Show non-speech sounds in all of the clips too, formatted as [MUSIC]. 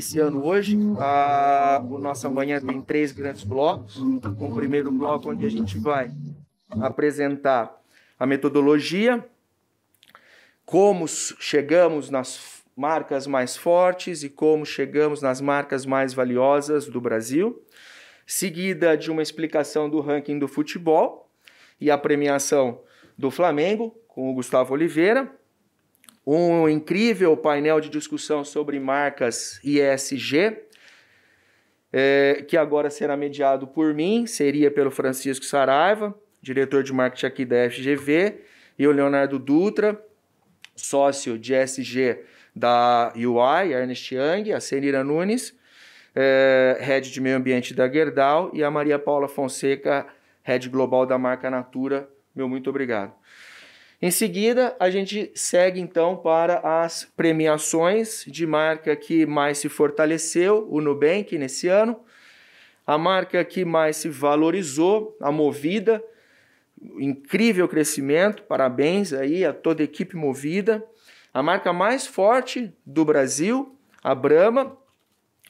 iniciando hoje. A, o nossa manhã tem três grandes blocos. O primeiro bloco, onde a gente vai apresentar a metodologia, como chegamos nas marcas mais fortes e como chegamos nas marcas mais valiosas do Brasil, seguida de uma explicação do ranking do futebol e a premiação do Flamengo com o Gustavo Oliveira um incrível painel de discussão sobre marcas ISG, é, que agora será mediado por mim, seria pelo Francisco Saraiva, diretor de marketing aqui da FGV, e o Leonardo Dutra, sócio de SG da UI, Ernest Young, a Senira Nunes, é, head de meio ambiente da Gerdau, e a Maria Paula Fonseca, head global da marca Natura. Meu muito obrigado. Em seguida, a gente segue então para as premiações de marca que mais se fortaleceu, o Nubank, nesse ano. A marca que mais se valorizou, a Movida. Incrível crescimento, parabéns aí a toda a equipe Movida. A marca mais forte do Brasil, a Brahma,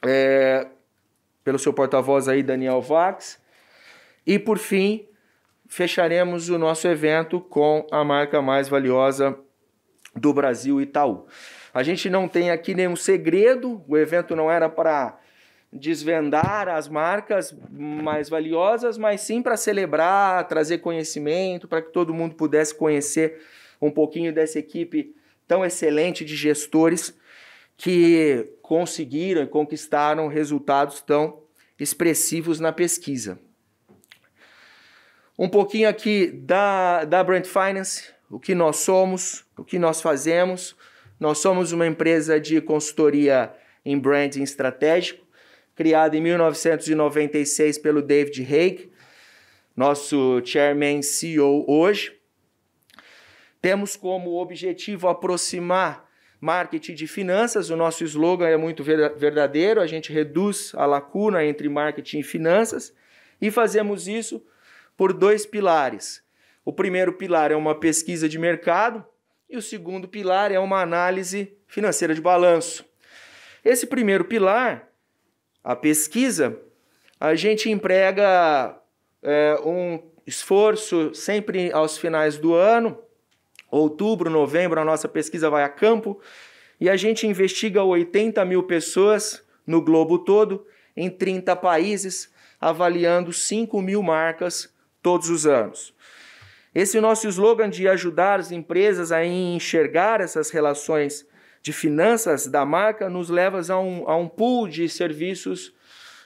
é, pelo seu porta-voz aí, Daniel Vax. E por fim, fecharemos o nosso evento com a marca mais valiosa do Brasil, Itaú. A gente não tem aqui nenhum segredo, o evento não era para desvendar as marcas mais valiosas, mas sim para celebrar, trazer conhecimento, para que todo mundo pudesse conhecer um pouquinho dessa equipe tão excelente de gestores que conseguiram e conquistaram resultados tão expressivos na pesquisa um pouquinho aqui da, da Brand Finance, o que nós somos, o que nós fazemos. Nós somos uma empresa de consultoria em branding estratégico, criada em 1996 pelo David Haig, nosso chairman CEO hoje. Temos como objetivo aproximar marketing de finanças. O nosso slogan é muito verdadeiro: a gente reduz a lacuna entre marketing e finanças. E fazemos isso por dois pilares. O primeiro pilar é uma pesquisa de mercado e o segundo pilar é uma análise financeira de balanço. Esse primeiro pilar, a pesquisa, a gente emprega é, um esforço sempre aos finais do ano, outubro, novembro, a nossa pesquisa vai a campo e a gente investiga 80 mil pessoas no globo todo, em 30 países, avaliando 5 mil marcas todos os anos. Esse nosso slogan de ajudar as empresas a enxergar essas relações de finanças da marca nos leva a um, a um pool de serviços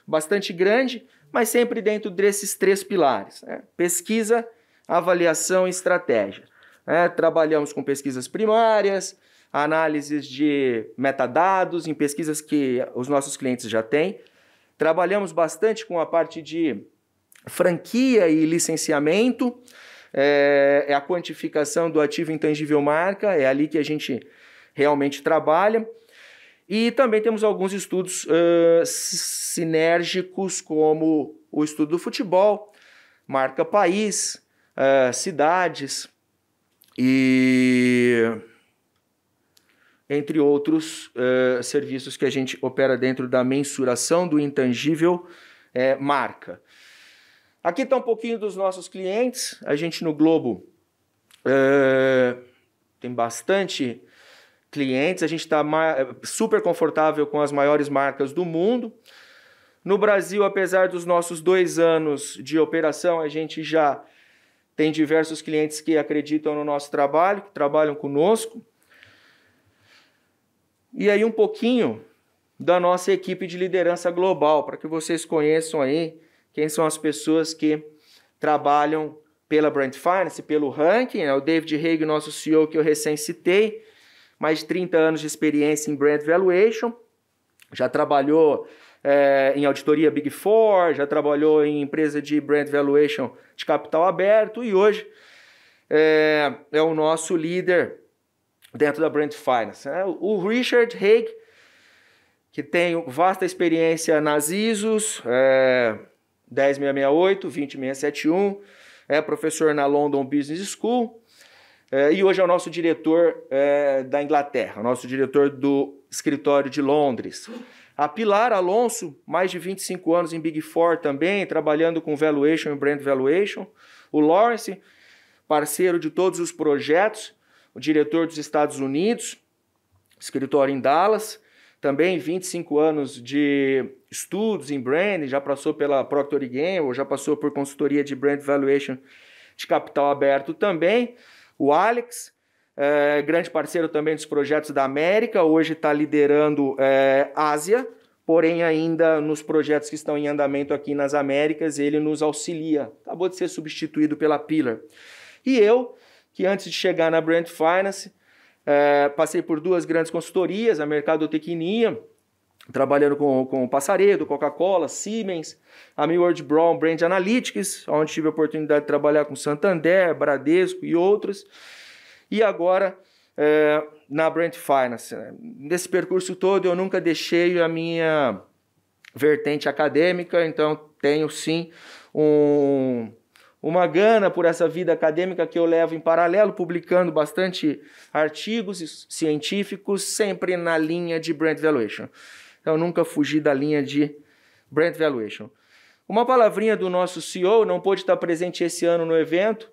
bastante grande, mas sempre dentro desses três pilares: né? pesquisa, avaliação e estratégia. Né? Trabalhamos com pesquisas primárias, análises de metadados em pesquisas que os nossos clientes já têm. Trabalhamos bastante com a parte de Franquia e licenciamento é, é a quantificação do ativo intangível marca, é ali que a gente realmente trabalha. E também temos alguns estudos uh, sinérgicos, como o estudo do futebol, marca país, uh, cidades e entre outros uh, serviços que a gente opera dentro da mensuração do intangível marca. Aqui está um pouquinho dos nossos clientes. A gente no Globo é, tem bastante clientes. A gente está é, super confortável com as maiores marcas do mundo. No Brasil, apesar dos nossos dois anos de operação, a gente já tem diversos clientes que acreditam no nosso trabalho, que trabalham conosco. E aí um pouquinho da nossa equipe de liderança global, para que vocês conheçam aí quem são as pessoas que trabalham pela Brand Finance, pelo ranking. É o David Haig, nosso CEO, que eu recém citei, mais de 30 anos de experiência em Brand Valuation, já trabalhou é, em auditoria Big Four, já trabalhou em empresa de Brand Valuation de capital aberto e hoje é, é o nosso líder dentro da Brand Finance. É, o Richard Haig, que tem vasta experiência nas ISOs, é, eh, 10668, 20671, é professor na London Business School. É, e hoje é o nosso diretor é, da Inglaterra, nosso diretor do escritório de Londres. A Pilar Alonso, mais de 25 anos em Big Four também, trabalhando com valuation e brand valuation. O Lawrence, parceiro de todos os projetos, o diretor dos Estados Unidos, escritório em Dallas também 25 anos de estudos em branding, já passou pela Procter Gamble, já passou por consultoria de brand valuation de capital aberto também. O Alex, é, grande parceiro também dos projetos da América, hoje está liderando é, Ásia, porém ainda nos projetos que estão em andamento aqui nas Américas, ele nos auxilia. Acabou de ser substituído pela Pillar. E eu, que antes de chegar na Brand Finance, é, passei por duas grandes consultorias, a Mercado Tequininha, trabalhando com, com Passaredo, Coca-Cola, Siemens, a Millward Brown Brand Analytics, onde tive a oportunidade de trabalhar com Santander, Bradesco e outros. E agora é, na Brand Finance. Né? Nesse percurso todo eu nunca deixei a minha vertente acadêmica, então tenho sim um uma gana por essa vida acadêmica que eu levo em paralelo, publicando bastante artigos científicos, sempre na linha de brand valuation. Então, nunca fugi da linha de brand valuation. Uma palavrinha do nosso CEO, não pôde estar presente esse ano no evento,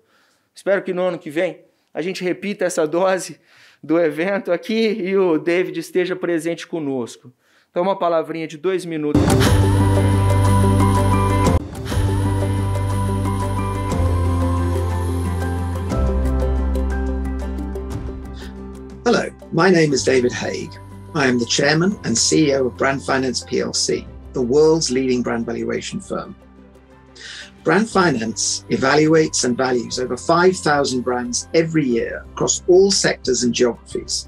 espero que no ano que vem a gente repita essa dose do evento aqui e o David esteja presente conosco. Então, uma palavrinha de dois minutos. My name is David Haig. I am the chairman and CEO of Brand Finance PLC, the world's leading brand valuation firm. Brand Finance evaluates and values over 5,000 brands every year across all sectors and geographies.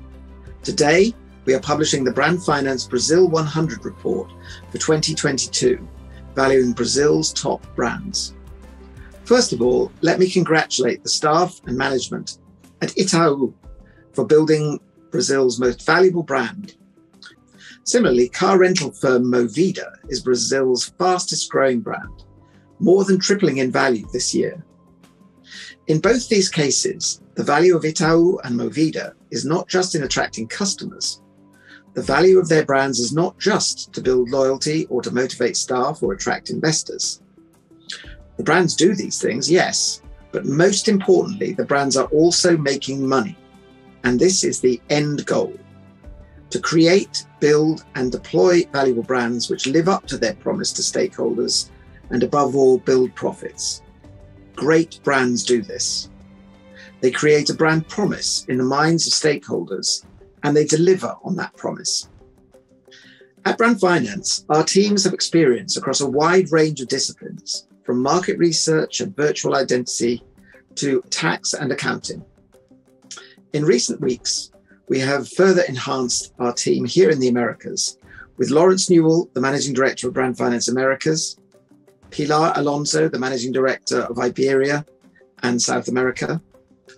Today, we are publishing the Brand Finance Brazil 100 report for 2022, valuing Brazil's top brands. First of all, let me congratulate the staff and management at Itaú for building Brazil's most valuable brand. Similarly, car rental firm Movida is Brazil's fastest growing brand, more than tripling in value this year. In both these cases, the value of Itaú and Movida is not just in attracting customers. The value of their brands is not just to build loyalty or to motivate staff or attract investors. The brands do these things, yes, but most importantly, the brands are also making money. And this is the end goal to create, build, and deploy valuable brands which live up to their promise to stakeholders and, above all, build profits. Great brands do this. They create a brand promise in the minds of stakeholders and they deliver on that promise. At Brand Finance, our teams have experience across a wide range of disciplines, from market research and virtual identity to tax and accounting. In recent weeks, we have further enhanced our team here in the Americas with Lawrence Newell, the Managing Director of Brand Finance Americas, Pilar Alonso, the Managing Director of Iberia and South America,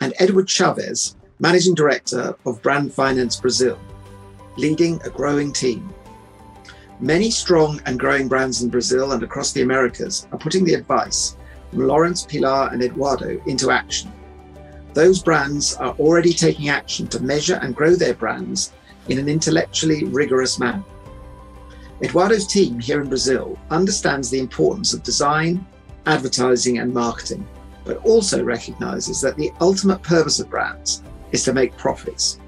and Edward Chavez, Managing Director of Brand Finance Brazil, leading a growing team. Many strong and growing brands in Brazil and across the Americas are putting the advice from Lawrence, Pilar, and Eduardo into action those brands are already taking action to measure and grow their brands in an intellectually rigorous manner. Eduardo's team here in Brazil understands the importance of design, advertising, and marketing, but also recognizes that the ultimate purpose of brands is to make profits.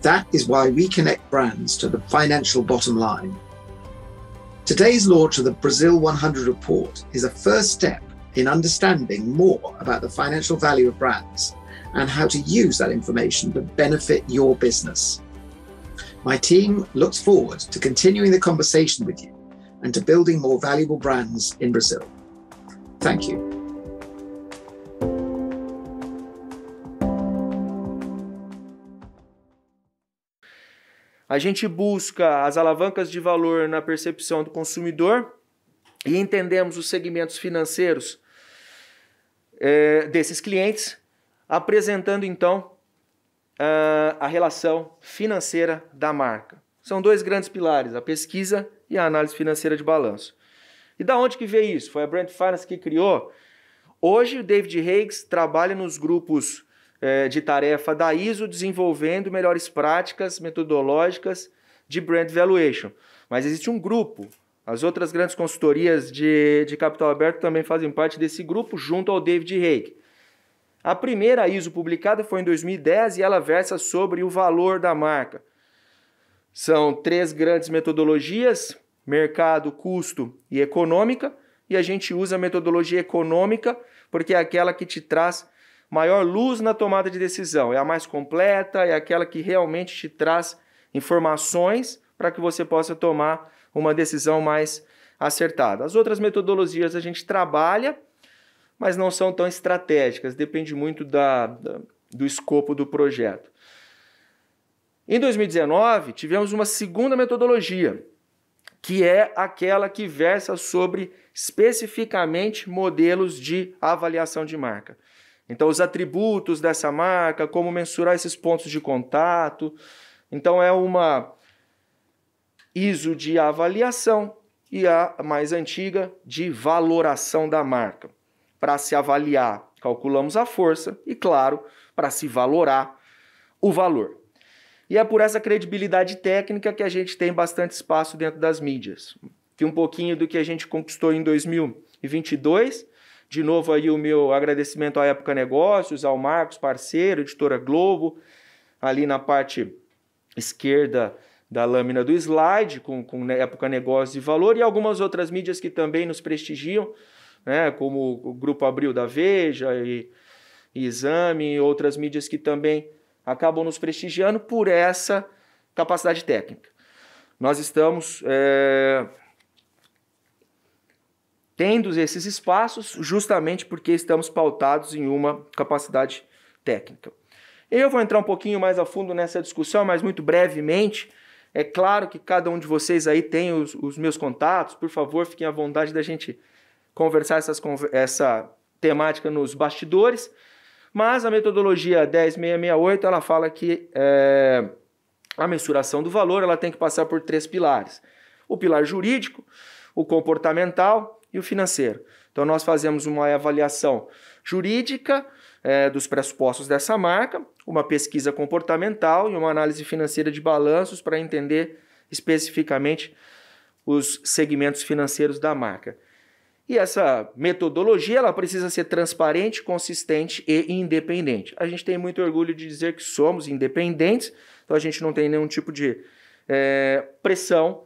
That is why we connect brands to the financial bottom line. Today's launch of the Brazil 100 report is a first step in understanding more about the financial value of brands and how to use that information to benefit your business. My team looks forward to continuing the conversation with you and to building more valuable brands in Brazil. Thank you. A gente busca as alavancas de valor na percepção do consumidor e entendemos os segmentos financeiros é, eh, desses clientes apresentando então ah, a relação financeira da marca. São dois grandes pilares, a pesquisa e a análise financeira de balanço. E da onde que veio isso? Foi a Brand Finance que criou. Hoje o David Higgs trabalha nos grupos eh, de tarefa da ISO, desenvolvendo melhores práticas metodológicas de brand valuation. Mas existe um grupo. As outras grandes consultorias de, de capital aberto também fazem parte desse grupo, junto ao David Haig. A primeira ISO publicada foi em 2010 e ela versa sobre o valor da marca. São três grandes metodologias: mercado, custo e econômica. E a gente usa a metodologia econômica porque é aquela que te traz maior luz na tomada de decisão. É a mais completa, é aquela que realmente te traz informações para que você possa tomar uma decisão mais acertada. As outras metodologias a gente trabalha mas não são tão estratégicas, depende muito da, da do escopo do projeto. Em 2019, tivemos uma segunda metodologia, que é aquela que versa sobre especificamente modelos de avaliação de marca. Então, os atributos dessa marca, como mensurar esses pontos de contato. Então, é uma ISO de avaliação e a mais antiga de valoração da marca para se avaliar, calculamos a força e, claro, para se valorar o valor. E é por essa credibilidade técnica que a gente tem bastante espaço dentro das mídias. Que um pouquinho do que a gente conquistou em 2022, de novo aí o meu agradecimento à Época Negócios, ao Marcos, parceiro, editora Globo, ali na parte esquerda da lâmina do slide, com, com né, Época Negócios e Valor, e algumas outras mídias que também nos prestigiam, né? como o Grupo Abril da Veja e, e Exame e outras mídias que também acabam nos prestigiando por essa capacidade técnica. Nós estamos é, tendo esses espaços justamente porque estamos pautados em uma capacidade técnica. Eu vou entrar um pouquinho mais a fundo nessa discussão, mas muito brevemente. É claro que cada um de vocês aí tem os, os meus contatos, por favor, fiquem à vontade da gente conversar essas, essa temática nos bastidores, mas a metodologia 10668 ela fala que é, a mensuração do valor ela tem que passar por três pilares: o pilar jurídico, o comportamental e o financeiro. Então nós fazemos uma avaliação jurídica é, dos pressupostos dessa marca, uma pesquisa comportamental e uma análise financeira de balanços para entender especificamente os segmentos financeiros da marca. E essa metodologia ela precisa ser transparente, consistente e independente. A gente tem muito orgulho de dizer que somos independentes, então a gente não tem nenhum tipo de é, pressão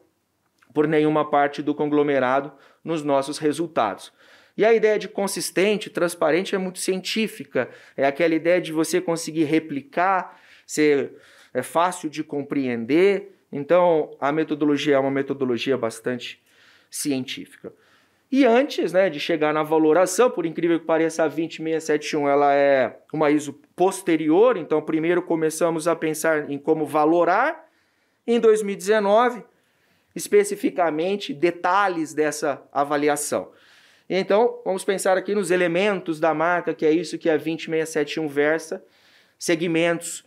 por nenhuma parte do conglomerado nos nossos resultados. E a ideia de consistente, transparente é muito científica, é aquela ideia de você conseguir replicar, ser é fácil de compreender. Então, a metodologia é uma metodologia bastante científica. E antes né, de chegar na valoração, por incrível que pareça, a 20671 ela é uma ISO posterior, então primeiro começamos a pensar em como valorar. Em 2019, especificamente, detalhes dessa avaliação. Então, vamos pensar aqui nos elementos da marca, que é isso que a 20671 versa, segmentos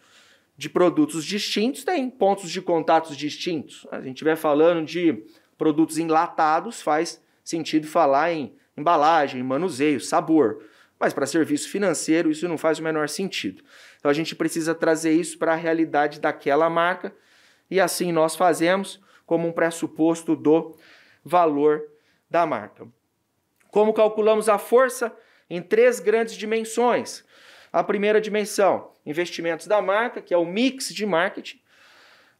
de produtos distintos, tem pontos de contatos distintos. A gente estiver falando de produtos enlatados, faz sentido falar em embalagem, manuseio, sabor. Mas para serviço financeiro, isso não faz o menor sentido. Então a gente precisa trazer isso para a realidade daquela marca e assim nós fazemos como um pressuposto do valor da marca. Como calculamos a força? Em três grandes dimensões. A primeira dimensão, investimentos da marca, que é o mix de marketing.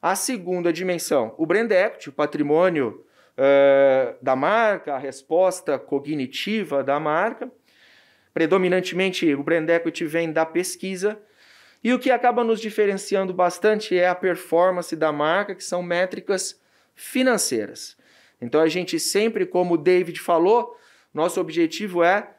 A segunda dimensão, o brand equity, o patrimônio uh, da marca, a resposta cognitiva da marca. Predominantemente, o brand equity vem da pesquisa. E o que acaba nos diferenciando bastante é a performance da marca, que são métricas financeiras. Então a gente sempre, como o David falou, nosso objetivo é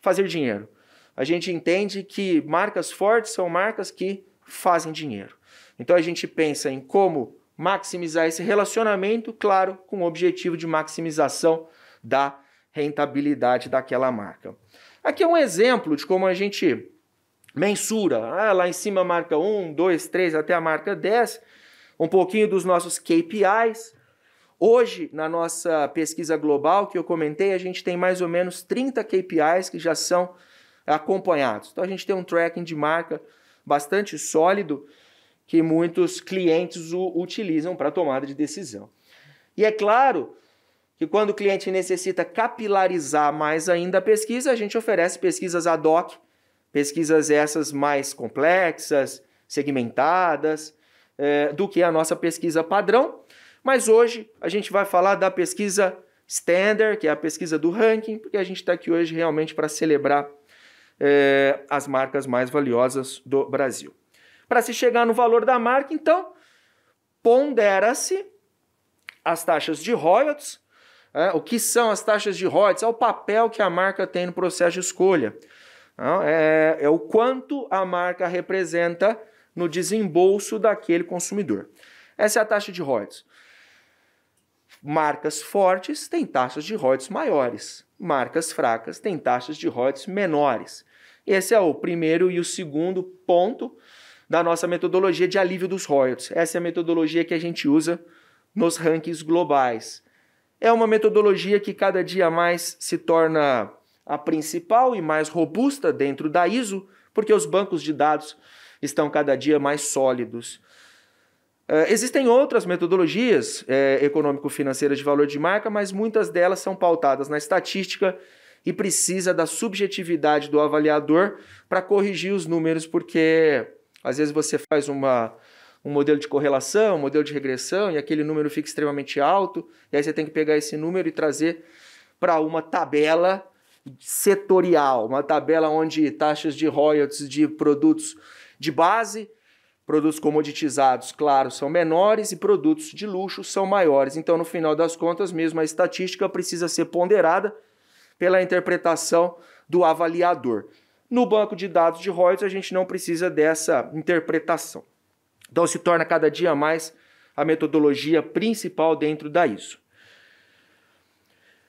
fazer dinheiro. A gente entende que marcas fortes são marcas que fazem dinheiro. Então a gente pensa em como maximizar esse relacionamento, claro, com o objetivo de maximização da rentabilidade daquela marca. Aqui é um exemplo de como a gente mensura. Ah, lá em cima marca 1, 2, 3 até a marca 10, um pouquinho dos nossos KPIs. Hoje, na nossa pesquisa global que eu comentei, a gente tem mais ou menos 30 KPIs que já são acompanhados. Então a gente tem um tracking de marca bastante sólido que muitos clientes o utilizam para tomada de decisão. E é claro que quando o cliente necessita capilarizar mais ainda a pesquisa, a gente oferece pesquisas ad hoc, pesquisas essas mais complexas, segmentadas, é, do que a nossa pesquisa padrão. Mas hoje a gente vai falar da pesquisa standard, que é a pesquisa do ranking, porque a gente está aqui hoje realmente para celebrar é, as marcas mais valiosas do Brasil para se chegar no valor da marca. Então, pondera-se as taxas de royalties. É, o que são as taxas de royalties? É o papel que a marca tem no processo de escolha. É, é o quanto a marca representa no desembolso daquele consumidor. Essa é a taxa de royalties. Marcas fortes têm taxas de royalties maiores. Marcas fracas têm taxas de royalties menores. Esse é o primeiro e o segundo ponto da nossa metodologia de alívio dos royalties. Essa é a metodologia que a gente usa nos rankings globais. É uma metodologia que cada dia mais se torna a principal e mais robusta dentro da ISO, porque os bancos de dados estão cada dia mais sólidos. Uh, existem outras metodologias eh, econômico-financeiras de valor de marca, mas muitas delas são pautadas na estatística e precisa da subjetividade do avaliador para corrigir os números, porque às vezes você faz uma, um modelo de correlação, um modelo de regressão, e aquele número fica extremamente alto, e aí você tem que pegar esse número e trazer para uma tabela setorial, uma tabela onde taxas de royalties de produtos de base, produtos comoditizados, claro, são menores e produtos de luxo são maiores. Então, no final das contas, mesmo a estatística precisa ser ponderada pela interpretação do avaliador. No banco de dados de Reuters, a gente não precisa dessa interpretação. Então, se torna cada dia mais a metodologia principal dentro da ISO.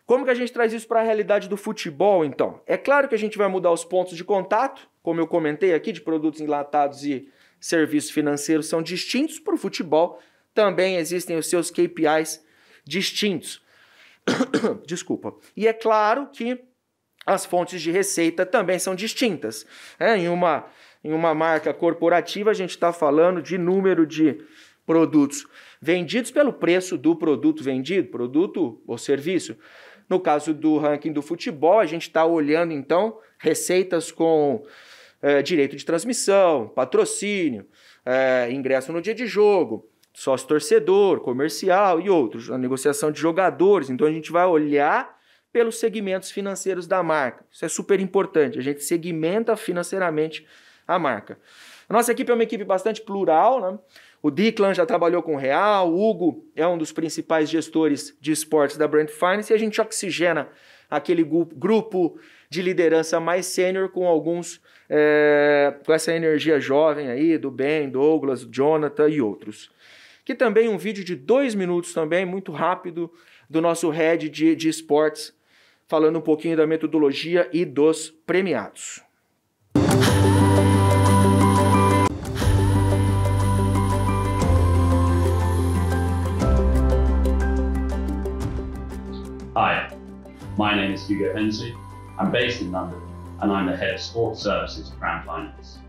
Como que a gente traz isso para a realidade do futebol, então? É claro que a gente vai mudar os pontos de contato, como eu comentei aqui, de produtos enlatados e serviços financeiros são distintos. Para o futebol também existem os seus KPIs distintos. [COUGHS] Desculpa. E é claro que as fontes de receita também são distintas. É, em, uma, em uma marca corporativa, a gente está falando de número de produtos vendidos pelo preço do produto vendido, produto ou serviço. No caso do ranking do futebol, a gente está olhando então receitas com é, direito de transmissão, patrocínio, é, ingresso no dia de jogo, sócio torcedor, comercial e outros, a negociação de jogadores. Então a gente vai olhar pelos segmentos financeiros da marca. Isso é super importante. A gente segmenta financeiramente a marca. A nossa equipe é uma equipe bastante plural, né? O Declan já trabalhou com o Real, o Hugo é um dos principais gestores de esportes da Brand Finance e a gente oxigena aquele grupo de liderança mais sênior com alguns é, com essa energia jovem aí do Ben, Douglas, Jonathan e outros. Que também um vídeo de dois minutos também muito rápido do nosso head de, de esportes falando um pouquinho da metodologia e dos premiados. Hi, my name is Hugo Hensley. I'm based in London and I'm the head of sports services at Brand Finance.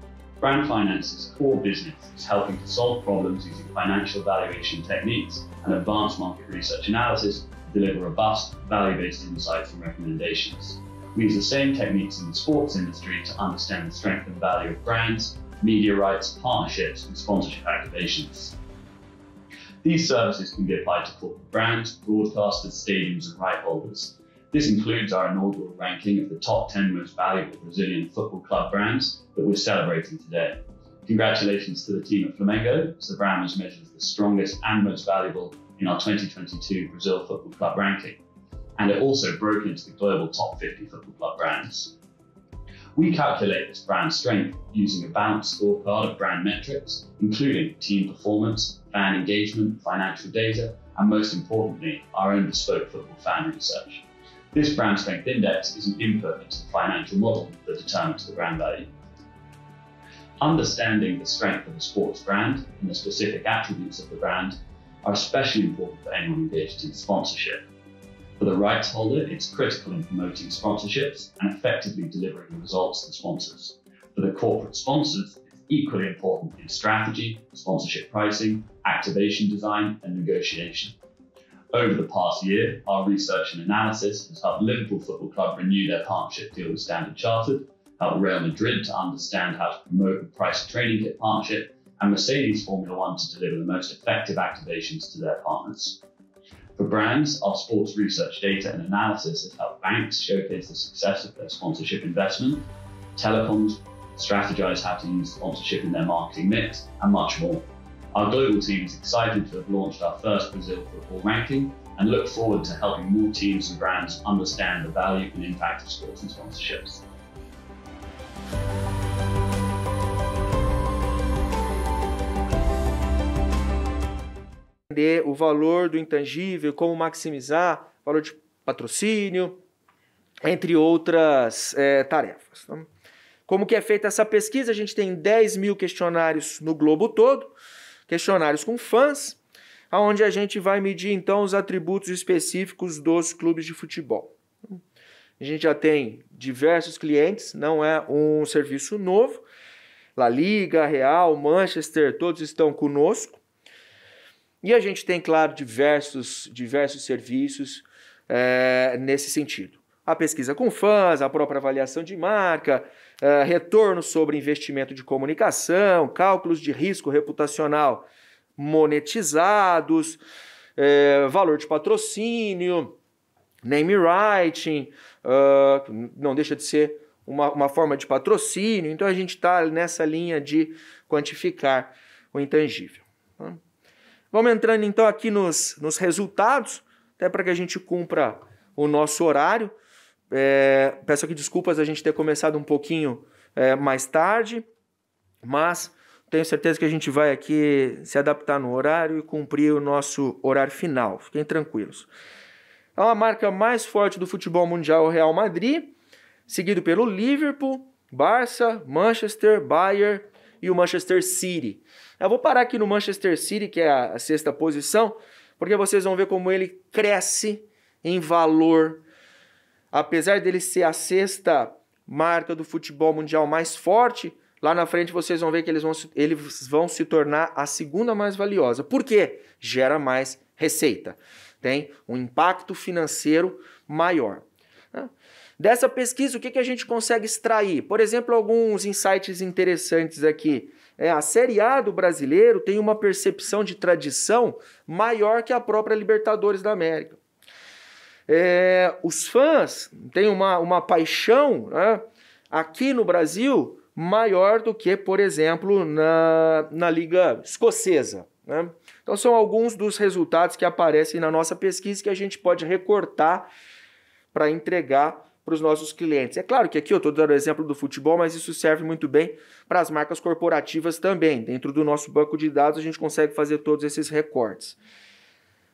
Brand Finance's core business is helping to solve problems using financial valuation techniques and advanced market research analysis deliver robust, value-based insights and recommendations. We use the same techniques in the sports industry to understand the strength and value of brands, media rights, partnerships, and sponsorship activations. These services can be applied to corporate brands, broadcasters, stadiums, and right holders. This includes our inaugural ranking of the top 10 most valuable Brazilian football club brands that we're celebrating today. Congratulations to the team at Flamengo, as the brand was measured as the strongest and most valuable in our 2022 Brazil Football Club ranking, and it also broke into the global top 50 football club brands. We calculate this brand strength using a balanced scorecard of brand metrics, including team performance, fan engagement, financial data, and most importantly, our own bespoke football fan research. This brand strength index is an input into the financial model that determines the brand value. Understanding the strength of a sports brand and the specific attributes of the brand are especially important for anyone engaged in sponsorship. For the rights holder, it's critical in promoting sponsorships and effectively delivering the results to sponsors. For the corporate sponsors, it's equally important in strategy, sponsorship pricing, activation design, and negotiation. Over the past year, our research and analysis has helped Liverpool Football Club renew their partnership deal with Standard Chartered, helped Real Madrid to understand how to promote and price a training kit partnership, and Mercedes Formula One to deliver the most effective activations to their partners. For brands, our sports research data and analysis has helped banks showcase the success of their sponsorship investment, telecoms strategize how to use sponsorship in their marketing mix, and much more. Our global team is excited to have launched our first Brazil football ranking and look forward to helping more teams and brands understand the value and impact of sports and sponsorships. entender o valor do intangível, como maximizar o valor de patrocínio, entre outras é, tarefas. Então, como que é feita essa pesquisa? A gente tem 10 mil questionários no globo todo, questionários com fãs, aonde a gente vai medir então os atributos específicos dos clubes de futebol. A gente já tem diversos clientes, não é um serviço novo. La Liga, Real, Manchester, todos estão conosco. E a gente tem, claro, diversos, diversos serviços é, nesse sentido. A pesquisa com fãs, a própria avaliação de marca, é, retorno sobre investimento de comunicação, cálculos de risco reputacional monetizados, é, valor de patrocínio, name writing, uh, não deixa de ser uma, uma forma de patrocínio. Então a gente está nessa linha de quantificar o intangível. Tá? Vamos entrando então aqui nos, nos resultados, até para que a gente cumpra o nosso horário. É, peço aqui desculpas a gente ter começado um pouquinho é, mais tarde, mas tenho certeza que a gente vai aqui se adaptar no horário e cumprir o nosso horário final. Fiquem tranquilos. É uma marca mais forte do futebol mundial, o Real Madrid, seguido pelo Liverpool, Barça, Manchester, Bayern e o Manchester City. Eu vou parar aqui no Manchester City, que é a sexta posição, porque vocês vão ver como ele cresce em valor. Apesar dele ser a sexta marca do futebol mundial mais forte, lá na frente vocês vão ver que eles vão, eles vão se tornar a segunda mais valiosa. Por quê? Gera mais receita, tem um impacto financeiro maior. Dessa pesquisa, o que, que a gente consegue extrair? Por exemplo, alguns insights interessantes aqui. É, a Série A do brasileiro tem uma percepção de tradição maior que a própria Libertadores da América. É, os fãs têm uma, uma paixão né, aqui no Brasil maior do que, por exemplo, na, na Liga Escocesa. Né? Então, são alguns dos resultados que aparecem na nossa pesquisa que a gente pode recortar para entregar para os nossos clientes. É claro que aqui eu estou dando o exemplo do futebol, mas isso serve muito bem para as marcas corporativas também. Dentro do nosso banco de dados, a gente consegue fazer todos esses recortes.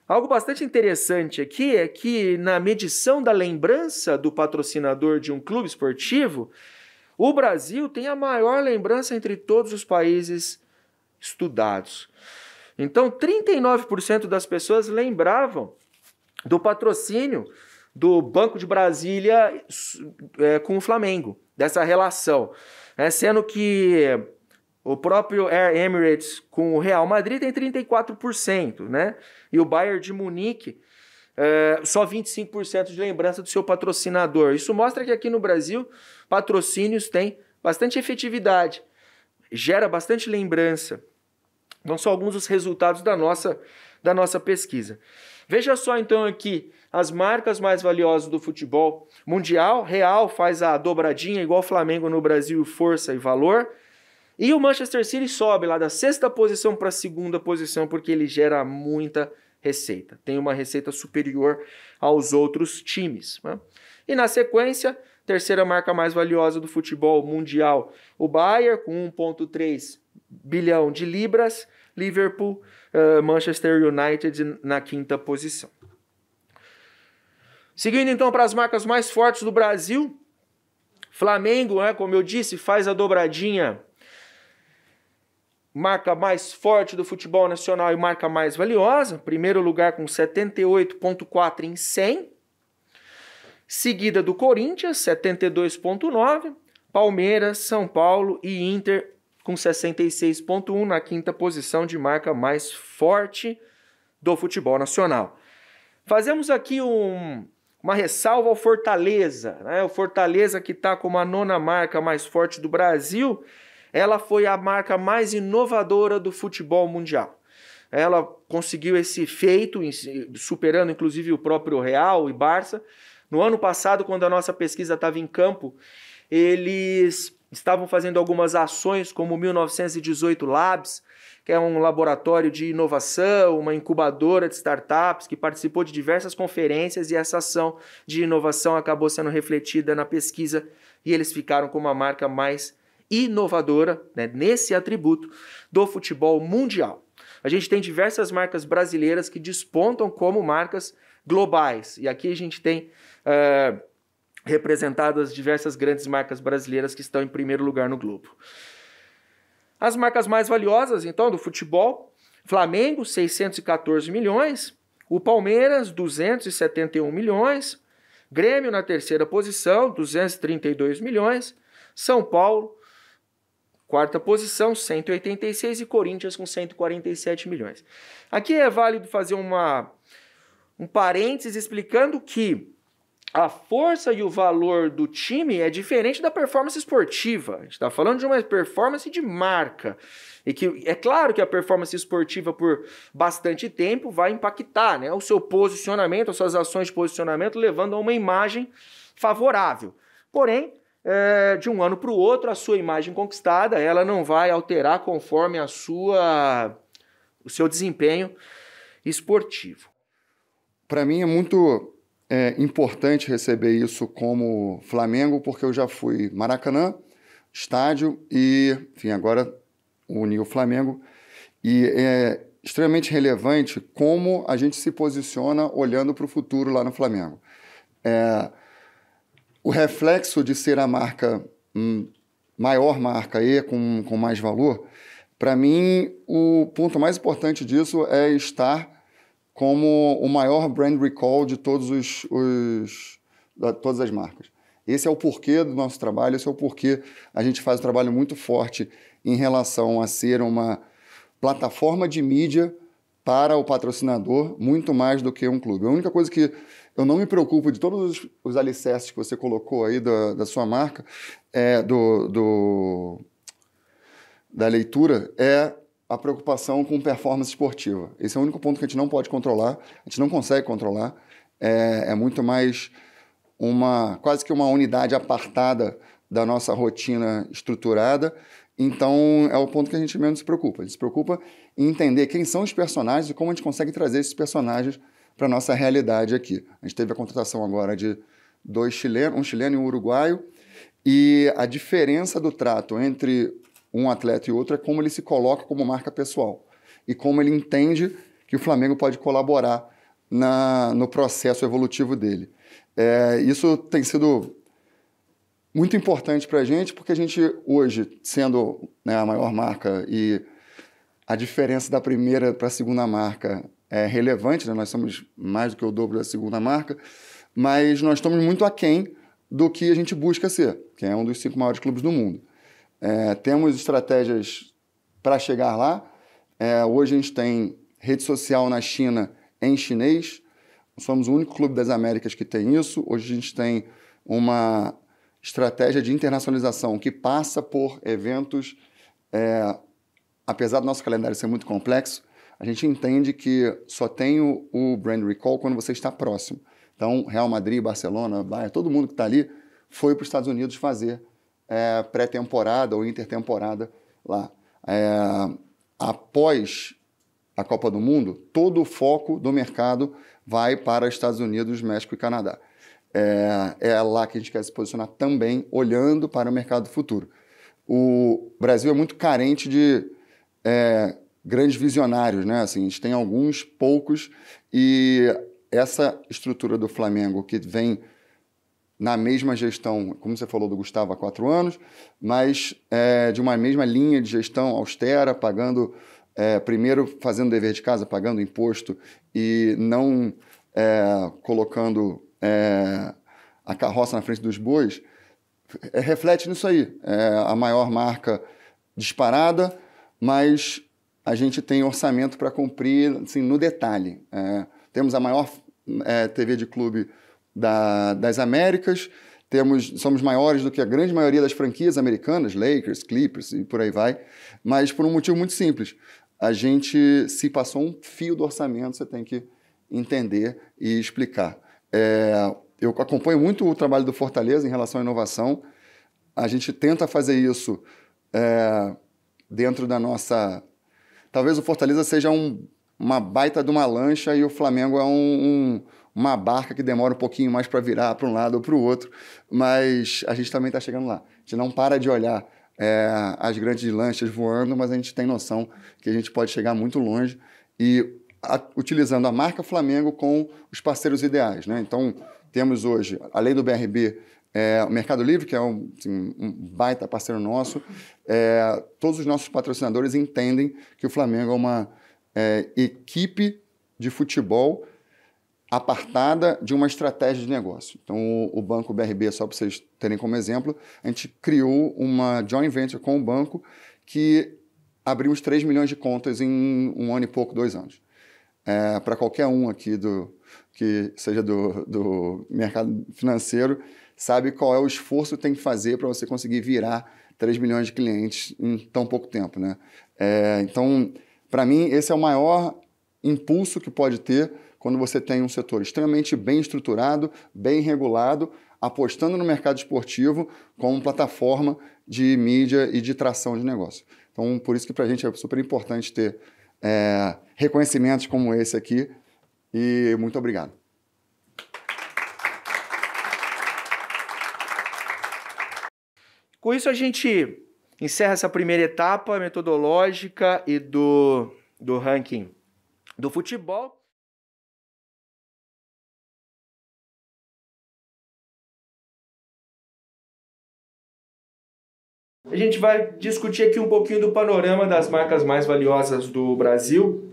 Algo bastante interessante aqui é que na medição da lembrança do patrocinador de um clube esportivo, o Brasil tem a maior lembrança entre todos os países estudados. Então, 39% das pessoas lembravam do patrocínio do Banco de Brasília é, com o Flamengo, dessa relação. É, sendo que o próprio Air Emirates com o Real Madrid tem 34%, né? E o Bayern de Munique é, só 25% de lembrança do seu patrocinador. Isso mostra que aqui no Brasil, patrocínios têm bastante efetividade, gera bastante lembrança. Então, são alguns dos resultados da nossa, da nossa pesquisa. Veja só então aqui as marcas mais valiosas do futebol. Mundial, Real faz a dobradinha igual Flamengo no Brasil, força e valor. E o Manchester City sobe lá da sexta posição para a segunda posição porque ele gera muita receita. Tem uma receita superior aos outros times. Né? E na sequência, terceira marca mais valiosa do futebol mundial, o Bayern com 1,3 bilhão de libras, Liverpool, uh, Manchester United na quinta posição. Seguindo então para as marcas mais fortes do Brasil, Flamengo, né, como eu disse, faz a dobradinha. Marca mais forte do futebol nacional e marca mais valiosa. Primeiro lugar com 78,4 em 100. Seguida do Corinthians, 72,9. Palmeiras, São Paulo e Inter com 66,1 na quinta posição de marca mais forte do futebol nacional. Fazemos aqui um, uma ressalva ao Fortaleza, né? O Fortaleza que está como a nona marca mais forte do Brasil, ela foi a marca mais inovadora do futebol mundial. Ela conseguiu esse feito, superando inclusive o próprio Real e Barça. No ano passado, quando a nossa pesquisa estava em campo, eles estavam fazendo algumas ações, como 1918 Labs, que é um laboratório de inovação, uma incubadora de startups, que participou de diversas conferências e essa ação de inovação acabou sendo refletida na pesquisa e eles ficaram com uma marca mais inovadora né, nesse atributo do futebol mundial. A gente tem diversas marcas brasileiras que despontam como marcas globais, e aqui a gente tem. Uh, representado as diversas grandes marcas brasileiras que estão em primeiro lugar no globo. As marcas mais valiosas, então, do futebol, Flamengo, 614 milhões, o Palmeiras, 271 milhões, Grêmio na terceira posição, 232 milhões, São Paulo, quarta posição, 186 e Corinthians com 147 milhões. Aqui é válido fazer uma, um parênteses explicando que a força e o valor do time é diferente da performance esportiva. A gente está falando de uma performance de marca. E que é claro que a performance esportiva por bastante tempo vai impactar né, o seu posicionamento, as suas ações de posicionamento, levando a uma imagem favorável. Porém, é, de um ano para o outro, a sua imagem conquistada ela não vai alterar conforme a sua, o seu desempenho esportivo. Para mim é muito é importante receber isso como Flamengo, porque eu já fui Maracanã, estádio e, enfim, agora uni o Flamengo. E é extremamente relevante como a gente se posiciona olhando para o futuro lá no Flamengo. É, o reflexo de ser a marca hum, maior marca e com, com mais valor, para mim o ponto mais importante disso é estar como o maior brand recall de todos os, os da, todas as marcas. Esse é o porquê do nosso trabalho, esse é o porquê a gente faz um trabalho muito forte em relação a ser uma plataforma de mídia para o patrocinador, muito mais do que um clube. A única coisa que eu não me preocupo de todos os, os alicerces que você colocou aí da, da sua marca, é, do, do, da leitura, é a preocupação com performance esportiva. Esse é o único ponto que a gente não pode controlar, a gente não consegue controlar. É, é muito mais uma quase que uma unidade apartada da nossa rotina estruturada. Então é o ponto que a gente menos se preocupa. A gente se preocupa em entender quem são os personagens e como a gente consegue trazer esses personagens para nossa realidade aqui. A gente teve a contratação agora de dois chilenos, um chileno e um uruguaio, e a diferença do trato entre um atleta e outro é como ele se coloca como marca pessoal e como ele entende que o Flamengo pode colaborar na, no processo evolutivo dele. É, isso tem sido muito importante para a gente, porque a gente hoje, sendo né, a maior marca e a diferença da primeira para a segunda marca é relevante, né? nós somos mais do que o dobro da segunda marca, mas nós estamos muito aquém do que a gente busca ser, que é um dos cinco maiores clubes do mundo. É, temos estratégias para chegar lá. É, hoje a gente tem rede social na China em chinês. Somos o único clube das Américas que tem isso. Hoje a gente tem uma estratégia de internacionalização que passa por eventos. É, apesar do nosso calendário ser muito complexo, a gente entende que só tem o, o brand recall quando você está próximo. Então, Real Madrid, Barcelona, Bahia todo mundo que está ali foi para os Estados Unidos fazer é, pré-temporada ou intertemporada lá. É, após a Copa do Mundo, todo o foco do mercado vai para Estados Unidos, México e Canadá. É, é, lá que a gente quer se posicionar também, olhando para o mercado futuro. O Brasil é muito carente de é, grandes visionários, né? Assim, a gente tem alguns poucos e essa estrutura do Flamengo que vem na mesma gestão, como você falou do Gustavo, há quatro anos, mas é, de uma mesma linha de gestão austera, pagando, é, primeiro fazendo dever de casa, pagando imposto e não é, colocando é, a carroça na frente dos bois, é, reflete nisso aí. É a maior marca disparada, mas a gente tem orçamento para cumprir assim, no detalhe. É, temos a maior TV de clube da, das Américas, temos, somos maiores do que a grande maioria das franquias americanas, Lakers, Clippers e por aí vai, mas por um motivo muito simples. A gente, se passou um fio do orçamento, você tem que entender e explicar. É, eu acompanho muito o trabalho do Fortaleza em relação à inovação. A gente tenta fazer isso é, dentro da nossa. Talvez o Fortaleza seja um, uma baita de uma lancha e o Flamengo é um, um uma barca que demora um pouquinho mais para virar para um lado ou para o outro, mas a gente também está chegando lá. A gente não para de olhar é, as grandes lanchas voando, mas a gente tem noção que a gente pode chegar muito longe e a, utilizando a marca Flamengo com os parceiros ideais. Né? Então, temos hoje, além do BRB, é, o Mercado Livre, que é um, assim, um baita parceiro nosso, é, todos os nossos patrocinadores entendem que o Flamengo é uma é, equipe de futebol apartada de uma estratégia de negócio. Então, o, Banco BRB, só para vocês terem como exemplo, a gente criou uma joint venture com o banco que abrimos 3 milhões de contas em um ano e pouco, dois anos. É, para qualquer um aqui do que seja do, do mercado financeiro, sabe qual é o esforço que tem que fazer para você conseguir virar 3 milhões de clientes em tão pouco tempo. Né? É, então, para mim, esse é o maior impulso que pode ter quando você tem um setor extremamente bem estruturado, bem regulado, apostando no mercado esportivo como plataforma de mídia e de tração de negócio. Então, por isso que para a gente é super importante ter é, reconhecimentos como esse aqui. E muito obrigado. Com isso, a gente encerra essa primeira etapa metodológica e do, do ranking do futebol. A gente vai discutir aqui um pouquinho do panorama das marcas mais valiosas do Brasil,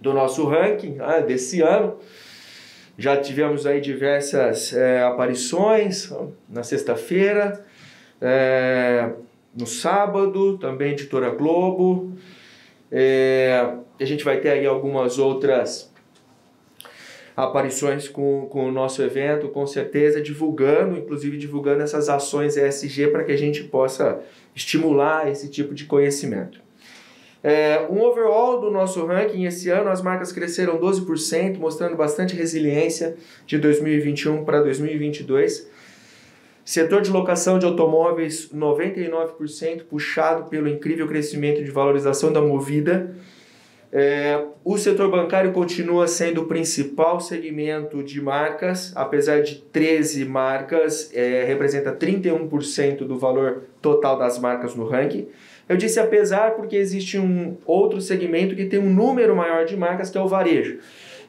do nosso ranking ah, desse ano. Já tivemos aí diversas é, aparições na sexta-feira, é, no sábado, também Editora Globo. É, a gente vai ter aí algumas outras aparições com, com o nosso evento, com certeza, divulgando, inclusive divulgando essas ações ESG para que a gente possa estimular esse tipo de conhecimento. É, um overall do nosso ranking esse ano, as marcas cresceram 12%, mostrando bastante resiliência de 2021 para 2022. Setor de locação de automóveis, 99%, puxado pelo incrível crescimento de valorização da movida é, o setor bancário continua sendo o principal segmento de marcas, apesar de 13 marcas, é, representa 31% do valor total das marcas no ranking. Eu disse apesar porque existe um outro segmento que tem um número maior de marcas, que é o varejo.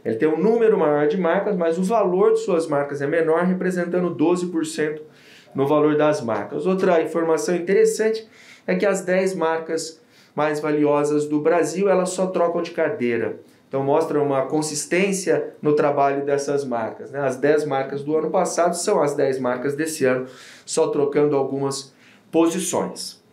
Ele tem um número maior de marcas, mas o valor de suas marcas é menor, representando 12% no valor das marcas. Outra informação interessante é que as 10 marcas mais valiosas do Brasil, elas só trocam de cadeira. Então mostra uma consistência no trabalho dessas marcas. Né? As 10 marcas do ano passado são as 10 marcas desse ano, só trocando algumas posições.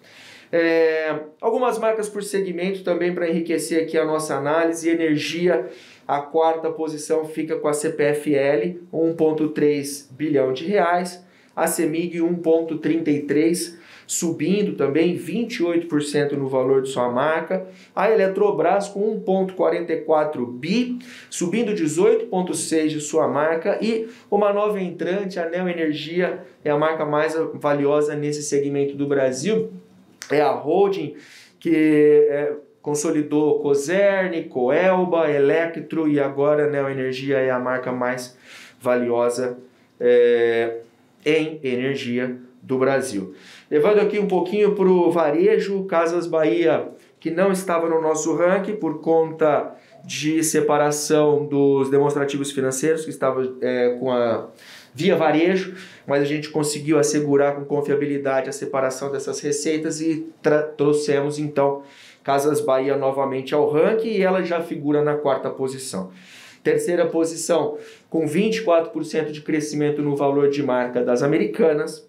É, algumas marcas por segmento também para enriquecer aqui a nossa análise. Energia, a quarta posição fica com a CPFL, 1,3 bilhão de reais. A CEMIG, 1,33 bilhão subindo também 28% no valor de sua marca. A Eletrobras com 1,44 bi, subindo 18,6% de sua marca. E uma nova entrante, a Neo Energia, é a marca mais valiosa nesse segmento do Brasil. É a holding que é, consolidou Coserne, Coelba, Electro e agora Neo Energia é a marca mais valiosa é, em energia do Brasil. Levando aqui um pouquinho para o varejo, Casas Bahia, que não estava no nosso ranking por conta de separação dos demonstrativos financeiros, que estava é, com a via varejo, mas a gente conseguiu assegurar com confiabilidade a separação dessas receitas e trouxemos então Casas Bahia novamente ao ranking e ela já figura na quarta posição. Terceira posição, com 24% de crescimento no valor de marca das Americanas,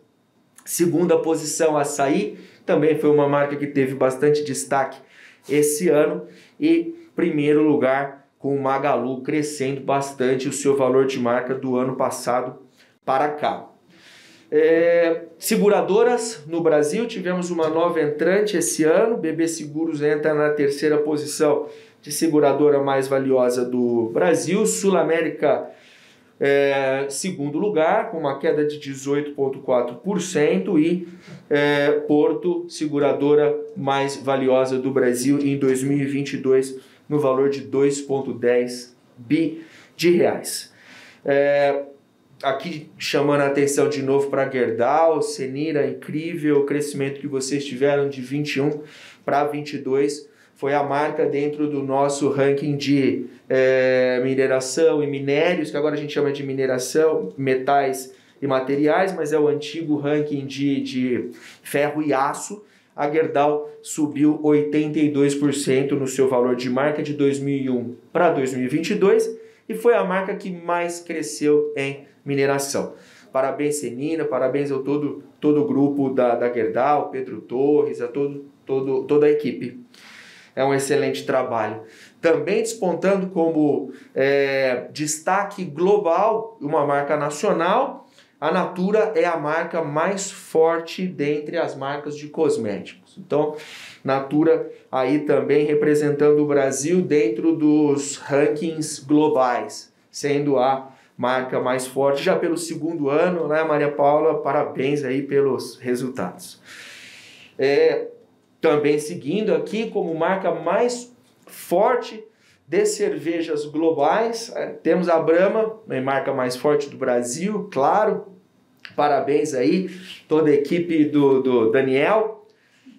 Segunda posição, açaí, também foi uma marca que teve bastante destaque esse ano. E primeiro lugar, com o Magalu crescendo bastante o seu valor de marca do ano passado para cá. É, seguradoras no Brasil, tivemos uma nova entrante esse ano. BB Seguros entra na terceira posição de seguradora mais valiosa do Brasil. Sul América é, segundo lugar, com uma queda de 18,4%, e é, Porto, seguradora mais valiosa do Brasil em 2022, no valor de 2,10 bi de reais. É, aqui chamando a atenção de novo para Gerdau, Senira, incrível o crescimento que vocês tiveram de 21 para 22 foi a marca dentro do nosso ranking de é, mineração e minérios, que agora a gente chama de mineração, metais e materiais, mas é o antigo ranking de, de ferro e aço. A Gerdau subiu 82% no seu valor de marca de 2001 para 2022 e foi a marca que mais cresceu em mineração. Parabéns, Senina, parabéns ao todo, todo o grupo da, da Gerdau, Pedro Torres, a todo, todo, toda a equipe é um excelente trabalho. Também despontando como é, destaque global, uma marca nacional, a Natura é a marca mais forte dentre as marcas de cosméticos. Então, Natura aí também representando o Brasil dentro dos rankings globais, sendo a marca mais forte já pelo segundo ano, né, Maria Paula? Parabéns aí pelos resultados. É, também seguindo aqui como marca mais forte de cervejas globais, é, temos a Brahma, a né, marca mais forte do Brasil, claro. Parabéns aí, toda a equipe do, do Daniel.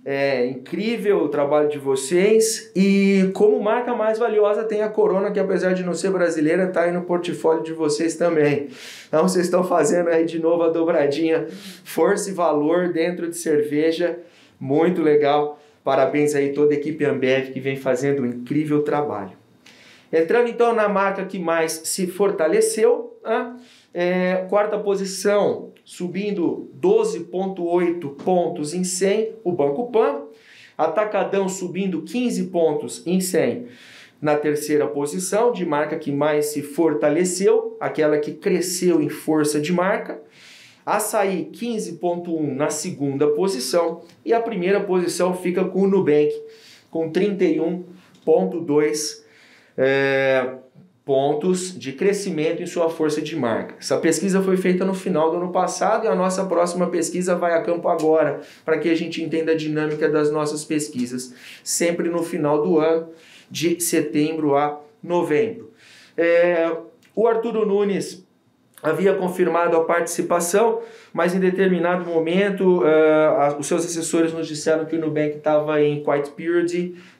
É incrível o trabalho de vocês. E como marca mais valiosa tem a Corona, que apesar de não ser brasileira, está aí no portfólio de vocês também. Então vocês estão fazendo aí de novo a dobradinha força e valor dentro de cerveja muito legal. Parabéns aí toda a equipe Ambev que vem fazendo um incrível trabalho. Entrando então na marca que mais se fortaleceu, a é, quarta posição, subindo 12,8 pontos em 100, o Banco Pan. Atacadão subindo 15 pontos em 100. Na terceira posição, de marca que mais se fortaleceu, aquela que cresceu em força de marca. Açaí 15,1 na segunda posição e a primeira posição fica com o Nubank com 31,2 é, pontos de crescimento em sua força de marca. Essa pesquisa foi feita no final do ano passado e a nossa próxima pesquisa vai a campo agora para que a gente entenda a dinâmica das nossas pesquisas, sempre no final do ano, de setembro a novembro. É, o Arturo Nunes havia confirmado a participação, mas em determinado momento uh, os seus assessores nos disseram que o Nubank estava em quiet period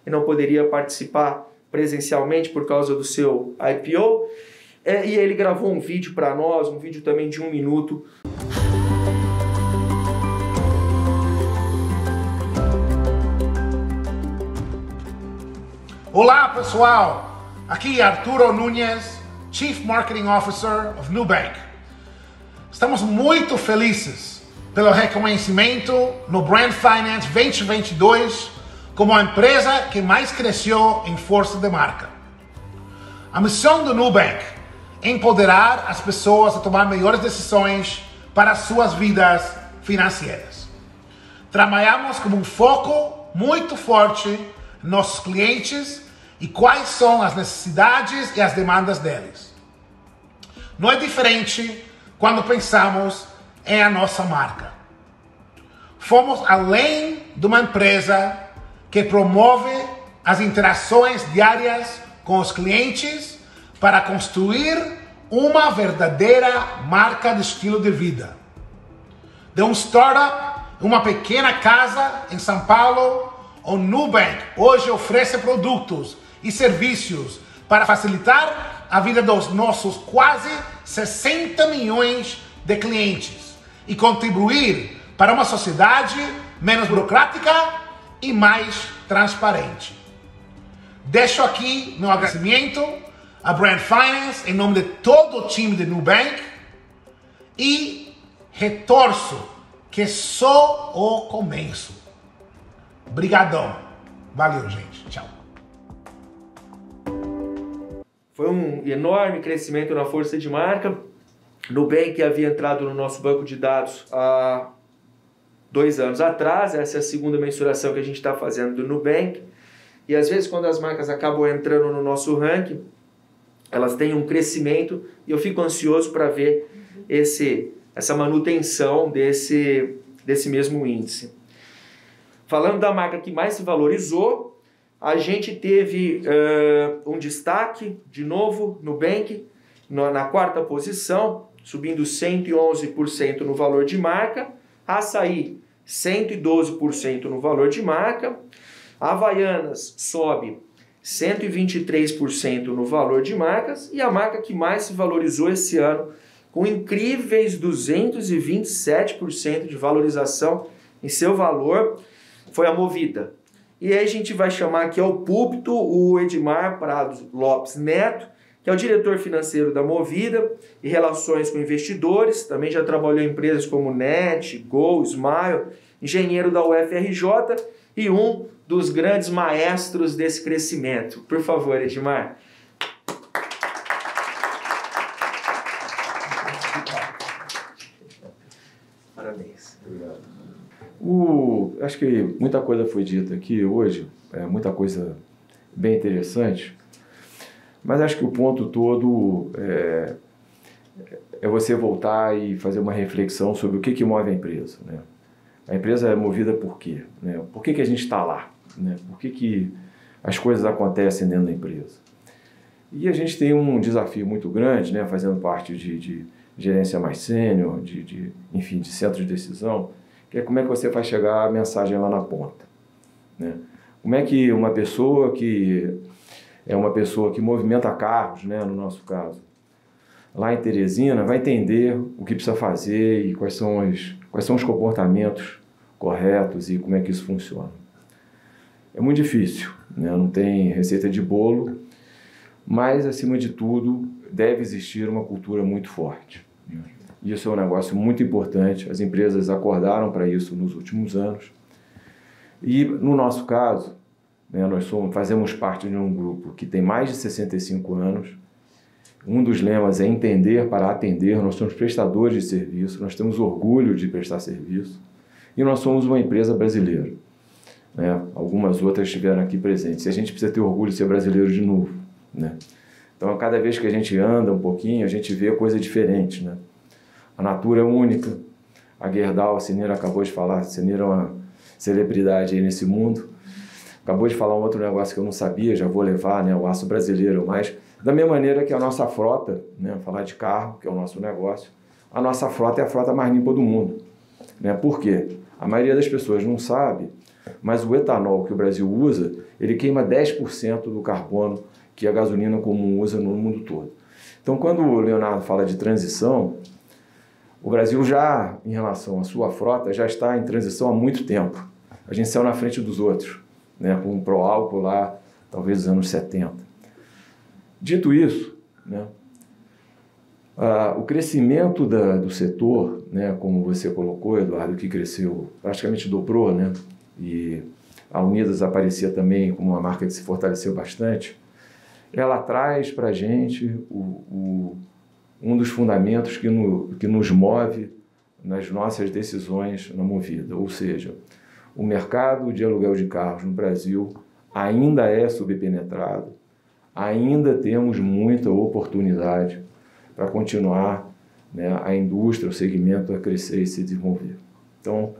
e não poderia participar presencialmente por causa do seu IPO. É, eh, e ele gravou um vídeo para nós, um vídeo também de um minuto. Olá pessoal, aqui é Arturo Nunes Chief Marketing Officer of Nubank. Estamos muito felizes pelo reconhecimento no Brand Finance 2022 como a empresa que mais cresceu em força de marca. A missão do Nubank é empoderar as pessoas a tomar melhores decisões para suas vidas financeiras. Trabalhamos com um foco muito forte nos clientes e quais são as necessidades e as demandas deles. Não é diferente quando pensamos em a nossa marca. Fomos além de uma empresa que promove as interações diárias com os clientes para construir uma verdadeira marca de estilo de vida. De um startup, uma pequena casa em São Paulo, o Nubank hoje oferece produtos e serviços para facilitar a vida dos nossos quase 60 milhões de clientes e contribuir para uma sociedade menos burocrática e mais transparente. Deixo aqui meu agradecimento a Brand Finance em nome de todo o time de Nubank e retorço que só o começo. Obrigadão. Valeu, gente. Tchau. Foi um enorme crescimento na força de marca. Nubank havia entrado no nosso banco de dados há dois anos atrás. Essa é a segunda mensuração que a gente está fazendo do Nubank. E às vezes, quando as marcas acabam entrando no nosso ranking, elas têm um crescimento e eu fico ansioso para ver uhum. esse, essa manutenção desse, desse mesmo índice. Falando da marca que mais se valorizou, a gente teve uh, um destaque, de novo, no na, na quarta posição, subindo 111% no valor de marca. Açaí, 112% no valor de marca. Havaianas sobe 123% no valor de marcas e a marca que mais se valorizou esse ano, com incríveis 227% de valorização em seu valor, foi a Movida. E aí a gente vai chamar aqui ao púlpito o Edmar Prados Lopes Neto, que é o diretor financeiro da Movida e relações com investidores, também já trabalhou em empresas como NET, Gol, Smile, engenheiro da UFRJ e um dos grandes maestros desse crescimento. Por favor, Edmar. O, acho que muita coisa foi dita aqui hoje, é, muita coisa bem interessante, mas acho que o ponto todo é, é você voltar e fazer uma reflexão sobre o que, que move a empresa. Né? A empresa é movida por quê? Né? Por que, que a gente está lá? Né? Por que, que as coisas acontecem dentro da empresa? E a gente tem um desafio muito grande, né? fazendo parte de, de gerência mais sênior, de, de, enfim, de centro de decisão, que é como é que você faz chegar a mensagem lá na ponta. Né? Como é que uma pessoa que é uma pessoa que movimenta carros, né, no nosso caso, lá em Teresina, vai entender o que precisa fazer e quais são, os quais são os comportamentos corretos e como é que isso funciona. É muito difícil, né? não tem receita de bolo, mas acima de tudo deve existir uma cultura muito forte. Isso é um negócio muito importante. As empresas acordaram para isso nos últimos anos. E no nosso caso, né, nós somos, fazemos parte de um grupo que tem mais de 65 anos. Um dos lemas é entender para atender. Nós somos prestadores de serviço, nós temos orgulho de prestar serviço. E nós somos uma empresa brasileira. Né? Algumas outras estiveram aqui presentes. E a gente precisa ter orgulho de ser brasileiro de novo. Né? Então, cada vez que a gente anda um pouquinho, a gente vê coisa diferente. Né? A Natura é única. A Gerdau, a Cineira acabou de falar, a Cineira é uma celebridade aí nesse mundo. Acabou de falar um outro negócio que eu não sabia, já vou levar, né, o aço brasileiro, mas da mesma maneira que a nossa frota, né, falar de carro, que é o nosso negócio, a nossa frota é a frota mais limpa do mundo. Né? Por quê? A maioria das pessoas não sabe, mas o etanol que o Brasil usa, ele queima 10% do carbono que a gasolina comum usa no mundo todo. Então, quando o Leonardo fala de transição, o Brasil já, em relação à sua frota, já está em transição há muito tempo. A gente saiu na frente dos outros, né, com um Pro álcool lá, talvez dos anos 70. Dito isso, né, o crescimento da, do setor, né, como você colocou, Eduardo, que cresceu, praticamente dobrou, né, e a Unidas aparecia também como uma marca que se fortaleceu bastante, ela traz para a gente o, o um dos fundamentos que, no, que nos move nas nossas decisões na Movida. Ou seja, o mercado de aluguel de carros no Brasil ainda é subpenetrado, ainda temos muita oportunidade para continuar né, a indústria, o segmento a crescer e se desenvolver. Então,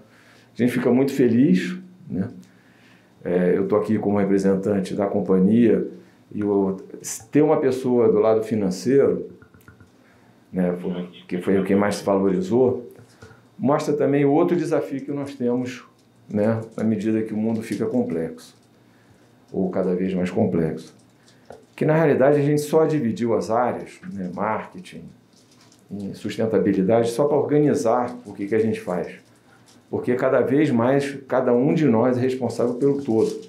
a gente fica muito feliz. Né? É, eu estou aqui como representante da companhia e eu, ter uma pessoa do lado financeiro né, que foi o que mais se valorizou, mostra também o outro desafio que nós temos né, na medida que o mundo fica complexo, ou cada vez mais complexo. Que na realidade a gente só dividiu as áreas, né, marketing, sustentabilidade, só para organizar o que, que a gente faz. Porque cada vez mais cada um de nós é responsável pelo todo,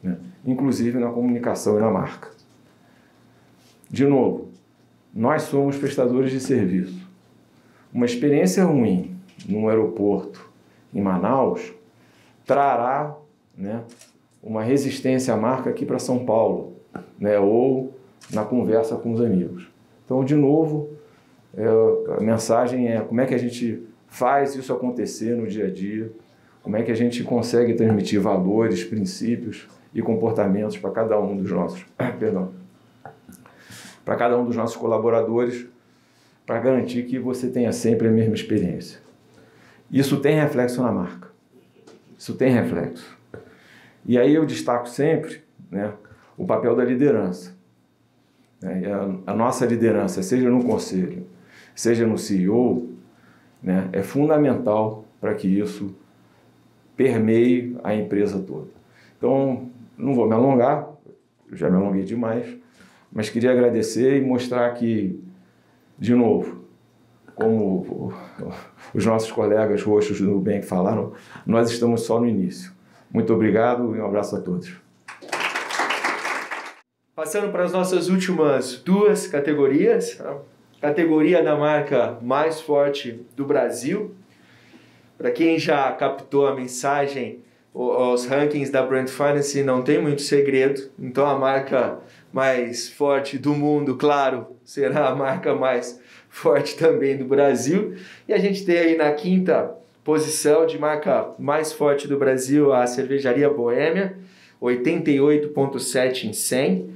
né, inclusive na comunicação e na marca. De novo, nós somos prestadores de serviço. Uma experiência ruim num aeroporto em Manaus trará né, uma resistência à marca aqui para São Paulo, né, ou na conversa com os amigos. Então, de novo, é, a mensagem é como é que a gente faz isso acontecer no dia a dia, como é que a gente consegue transmitir valores, princípios e comportamentos para cada um dos nossos, [COUGHS] perdão, para cada um dos nossos colaboradores, para garantir que você tenha sempre a mesma experiência. Isso tem reflexo na marca. Isso tem reflexo. E aí eu destaco sempre né, o papel da liderança. Né, a, a, nossa liderança, seja no conselho, seja no CEO, né, é fundamental para que isso permeie a empresa toda. Então, não vou me alongar, já me alonguei demais, mas queria agradecer e mostrar que, de novo, como os nossos colegas roxos do bem que falaram, nós estamos só no início. Muito obrigado e um abraço a todos. Passando para as nossas últimas duas categorias, categoria da marca mais forte do Brasil. Para quem já captou a mensagem, os rankings da Brand Finance não tem muito segredo, então a marca mais forte do mundo, claro, será a marca mais forte também do Brasil. E a gente tem aí na quinta posição de marca mais forte do Brasil a cervejaria Boêmia, 88,7 em 100.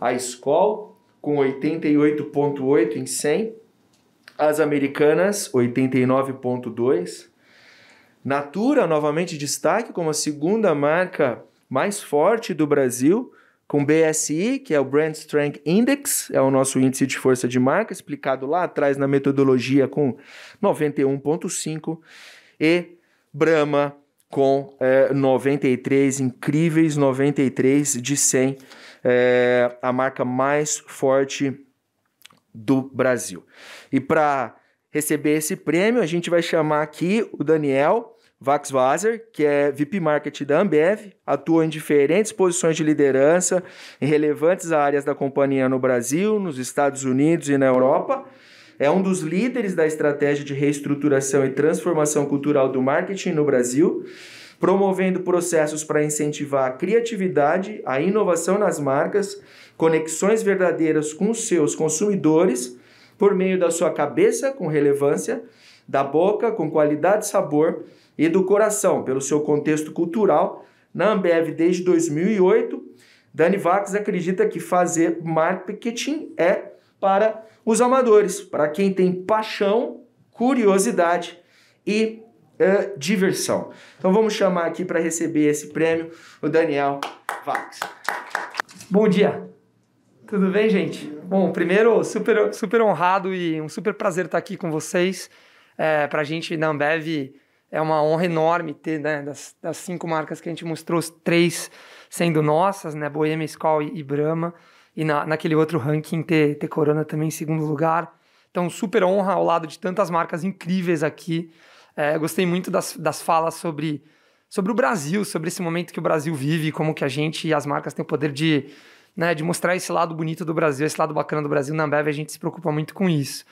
A Skol, com 88,8 em 100. As Americanas, 89,2. Natura, novamente destaque como a segunda marca mais forte do Brasil, com BSI, que é o Brand Strength Index, é o nosso índice de força de marca, explicado lá atrás na metodologia com 91,5, e Brahma com é, 93, incríveis 93 de 100, é, a marca mais forte do Brasil. E para receber esse prêmio, a gente vai chamar aqui o Daniel Vax Vaser, que é VP Marketing da Ambev, atua em diferentes posições de liderança em relevantes áreas da companhia no Brasil, nos Estados Unidos e na Europa. É um dos líderes da estratégia de reestruturação e transformação cultural do marketing no Brasil, promovendo processos para incentivar a criatividade, a inovação nas marcas, conexões verdadeiras com seus consumidores por meio da sua cabeça com relevância, da boca com qualidade e sabor e do coração, pelo seu contexto cultural. Na Ambev desde 2008, Dani Vax acredita que fazer marketing é para os amadores, para quem tem paixão, curiosidade e uh, diversão. Então vamos chamar aqui para receber esse prêmio o Daniel Vax. Bom dia. Tudo bem, gente? Bom, primeiro, super, super honrado e um super prazer estar aqui com vocês. É, eh, para a gente, na Ambev, é uma honra enorme ter, né, das, das cinco marcas que a gente mostrou, os três sendo nossas, né, Bohemia, Skol e, e Brahma, e na, naquele outro ranking ter, ter Corona também em segundo lugar. Então, super honra ao lado de tantas marcas incríveis aqui. É, gostei muito das, das falas sobre, sobre o Brasil, sobre esse momento que o Brasil vive, como que a gente e as marcas têm o poder de, né, de mostrar esse lado bonito do Brasil, esse lado bacana do Brasil. Na Ambev, a gente se preocupa muito com isso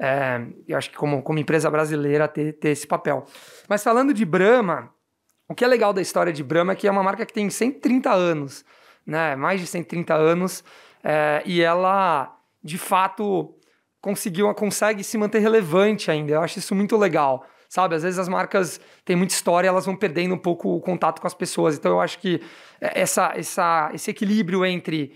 é, eu acho que como, como empresa brasileira ter, ter esse papel. Mas falando de Brahma, o que é legal da história de Brahma é que é uma marca que tem 130 anos, né? Mais de 130 anos, é, e ela de fato conseguiu, consegue se manter relevante ainda. Eu acho isso muito legal sabe? Às vezes as marcas têm muita história, elas vão perdendo um pouco o contato com as pessoas. Então eu acho que essa, essa, esse equilíbrio entre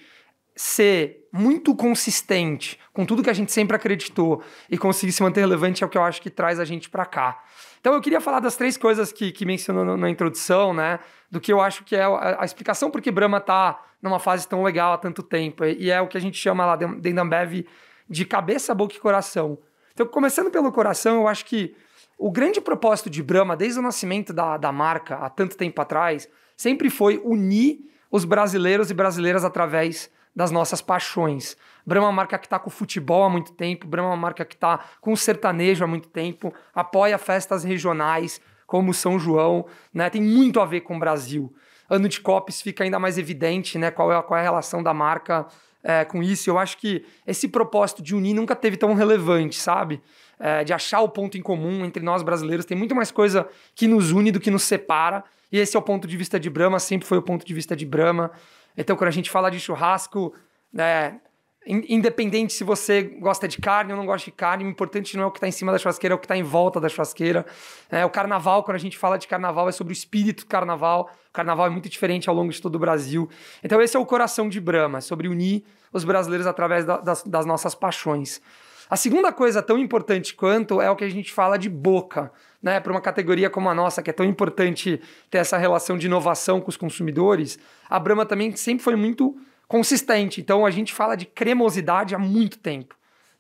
ser muito consistente com tudo que a gente sempre acreditou e conseguir se manter relevante é o que eu acho que traz a gente para cá. Então eu queria falar das três coisas que, que mencionou na introdução, né? Do que eu acho que é a, a explicação por que Brahma tá numa fase tão legal há tanto tempo. E é o que a gente chama lá dentro da Ambev de cabeça, boca e coração. Então, começando pelo coração, eu acho que o grande propósito de Brahma, desde o nascimento da, da marca, há tanto tempo atrás, sempre foi unir os brasileiros e brasileiras através das nossas paixões. Brahma é uma marca que está com o futebol há muito tempo, Brahma é uma marca que está com o sertanejo há muito tempo, apoia festas regionais como São João, né? Tem muito a ver com o Brasil. Ano de Copes fica ainda mais evidente, né? Qual é, qual é a relação da marca é, com isso. Eu acho que esse propósito de unir nunca teve tão relevante, sabe? É, de achar o ponto em comum entre nós brasileiros. Tem muito mais coisa que nos une do que nos separa. E esse é o ponto de vista de Brahma, sempre foi o ponto de vista de Brahma. Então, quando a gente fala de churrasco, né, independente se você gosta de carne ou não gosta de carne, o importante não é o que está em cima da churrasqueira, é o que está em volta da churrasqueira. É, o carnaval, quando a gente fala de carnaval, é sobre o espírito do carnaval. O carnaval é muito diferente ao longo de todo o Brasil. Então, esse é o coração de Brahma, sobre unir os brasileiros através da, das, das nossas paixões. A segunda coisa tão importante quanto é o que a gente fala de boca, né? Para uma categoria como a nossa, que é tão importante ter essa relação de inovação com os consumidores, a Brahma também sempre foi muito consistente. Então a gente fala de cremosidade há muito tempo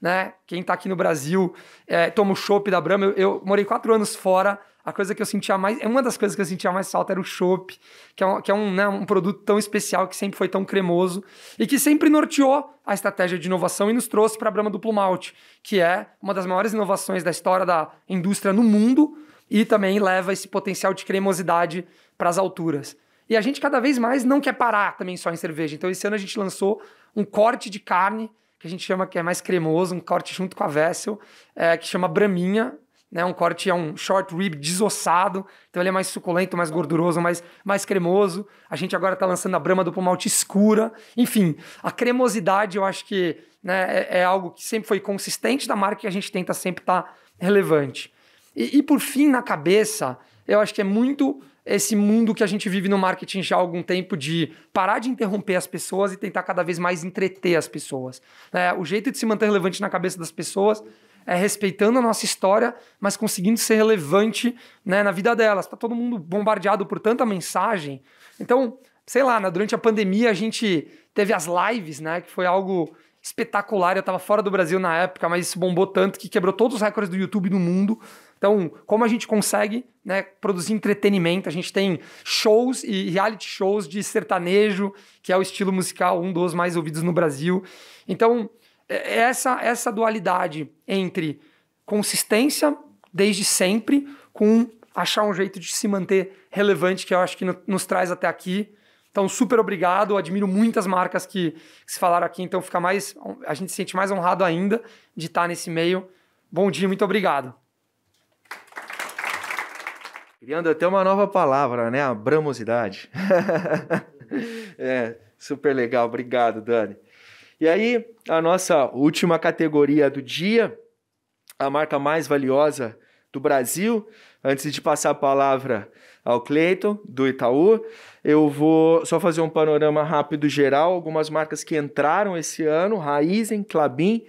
né? Quem está aqui no Brasil é, toma o chopp da Brahma. Eu, eu, morei quatro anos fora. A coisa que eu sentia mais. É uma das coisas que eu sentia mais falta era o chopp, que é, um, que é um, né, um produto tão especial, que sempre foi tão cremoso e que sempre norteou a estratégia de inovação e nos trouxe para a Brahma Duplo Malt que é uma das maiores inovações da história da indústria no mundo e também leva esse potencial de cremosidade para as alturas. E a gente cada vez mais não quer parar também só em cerveja. Então, esse ano a gente lançou um corte de carne que a gente chama que é mais cremoso, um corte junto com a Vessel, é, que chama Braminha, né? Um corte é um short rib desossado, então ele é mais suculento, mais gorduroso, mais, mais cremoso. A gente agora está lançando a brama do Malte escura. Enfim, a cremosidade eu acho que né, é, é, algo que sempre foi consistente da marca e a gente tenta sempre estar tá relevante. E, e por fim, na cabeça, eu acho que é muito esse mundo que a gente vive no marketing já há algum tempo de parar de interromper as pessoas e tentar cada vez mais entreter as pessoas. É, o jeito de se manter relevante na cabeça das pessoas é respeitando a nossa história, mas conseguindo ser relevante né, na vida delas. Está todo mundo bombardeado por tanta mensagem. Então, sei lá, né, durante a pandemia a gente teve as lives, né, que foi algo espetacular. Eu estava fora do Brasil na época, mas isso bombou tanto que quebrou todos os recordes do YouTube no mundo. Então, como a gente consegue né, produzir entretenimento? A gente tem shows e reality shows de sertanejo, que é o estilo musical, um dos mais ouvidos no Brasil. Então, é, é essa, essa dualidade entre consistência desde sempre com achar um jeito de se manter relevante, que eu acho que nos traz até aqui. Então, super obrigado. Admiro muitas marcas que, que, se falaram aqui. Então, fica mais, a gente se sente mais honrado ainda de estar nesse meio. Bom dia, muito obrigado. Criando até uma nova palavra, né? Abramosidade. [LAUGHS] é, super legal. Obrigado, Dani. E aí, a nossa última categoria do dia, a marca mais valiosa do Brasil. Antes de passar a palavra ao Cleiton, do Itaú, eu vou só fazer um panorama rápido geral, algumas marcas que entraram esse ano, Raizen, Clabin,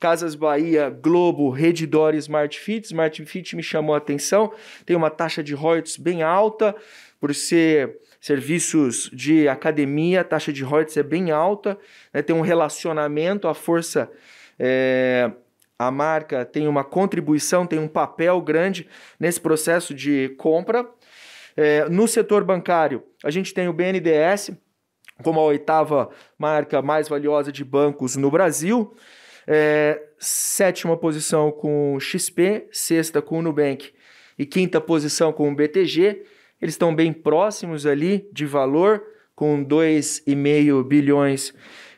Casas Bahia, Globo, Redditor e Smart Fit. Smart Fit me chamou a atenção, tem uma taxa de royalties bem alta, por ser serviços de academia, a taxa de royalties é bem alta, né? tem um relacionamento, a força... É a marca tem uma contribuição, tem um papel grande nesse processo de compra. É, no setor bancário, a gente tem o BNDES como a oitava marca mais valiosa de bancos no Brasil, é, sétima posição com XP, sexta com o Nubank e quinta posição com o BTG. Eles estão bem próximos ali de valor, com 2,5 bilhões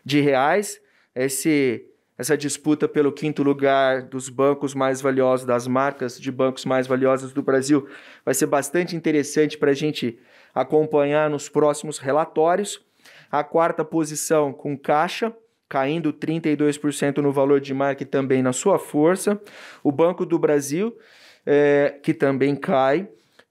de reais. Esse essa disputa pelo quinto lugar dos bancos mais valiosos, das marcas de bancos mais valiosos do Brasil, vai ser bastante interessante para a gente acompanhar nos próximos relatórios. A quarta posição com Caixa, caindo 32% no valor de marca e também na sua força. O Banco do Brasil, é, que também cai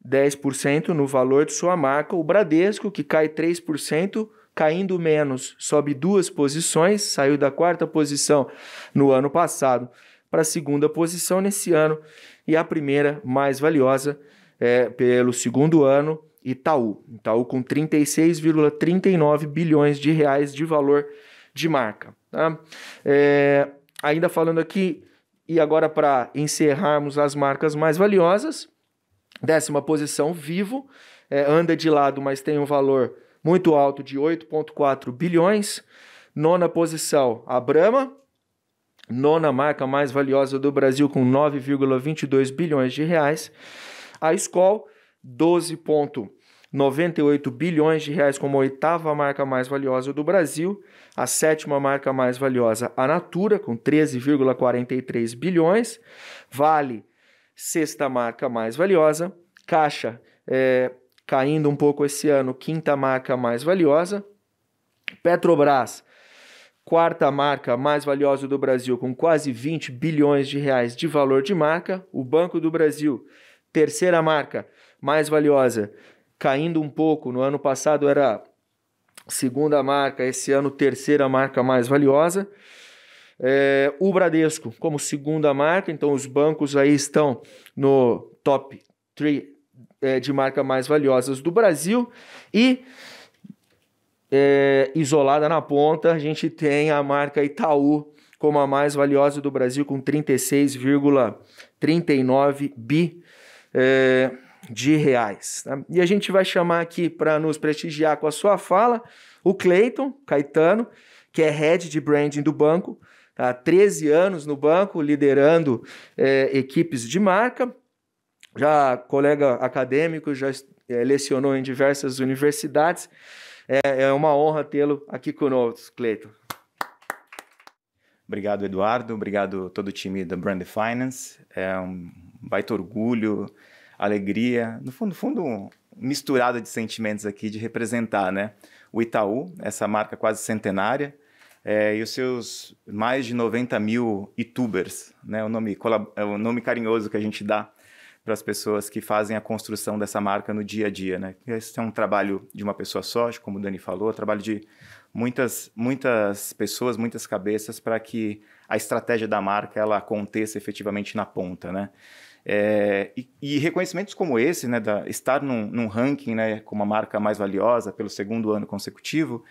10% no valor de sua marca. O Bradesco, que cai 3% caindo menos, sobe duas posições, saiu da quarta posição no ano passado para a segunda posição nesse ano e a primeira mais valiosa é, pelo segundo ano, Itaú. Itaú com 36,39 bilhões de reais de valor de marca. Tá? É, ainda falando aqui, e agora para encerrarmos as marcas mais valiosas, décima posição, Vivo, é, anda de lado, mas tem um valor muito alto de 8,4 bilhões. Nona posição, a Brahma, nona marca mais valiosa do Brasil com 9,22 bilhões de reais. A Skol, 12,98 bilhões de reais como a oitava marca mais valiosa do Brasil. A sétima marca mais valiosa, a Natura, com 13,43 bilhões. Vale, sexta marca mais valiosa. Caixa, é, caindo um pouco esse ano, quinta marca mais valiosa. Petrobras, quarta marca mais valiosa do Brasil, com quase 20 bilhões de reais de valor de marca. O Banco do Brasil, terceira marca mais valiosa, caindo um pouco. No ano passado era segunda marca, esse ano terceira marca mais valiosa. É, o Bradesco como segunda marca, então os bancos aí estão no top 3 é, de marca mais valiosas do Brasil. E é, isolada na ponta, a gente tem a marca Itaú como a mais valiosa do Brasil, com 36,39 bi é, de reais. Né? E a gente vai chamar aqui para nos prestigiar com a sua fala o Cleiton Caetano, que é head de branding do banco, tá? há 13 anos no banco, liderando é, equipes de marca já colega acadêmico, já é, lecionou em diversas universidades. É, é uma honra tê-lo aqui conosco, Cleiton. Obrigado, Eduardo. Obrigado todo o time da Brand Finance. É um baita orgulho, alegria, no fundo, fundo misturada de sentimentos aqui de representar, né? O Itaú, essa marca quase centenária, é, e os seus mais de 90 mil youtubers, né? O nome, é o nome carinhoso que a gente dá para as pessoas que fazem a construção dessa marca no dia a dia, né? Esse é um trabalho de uma pessoa só, como o Dani falou, é um trabalho de muitas, muitas pessoas, muitas cabeças para que a estratégia da marca ela aconteça efetivamente na ponta, né? É, e, e, reconhecimentos como esse, né, da, estar num, num ranking né, como a marca mais valiosa pelo segundo ano consecutivo,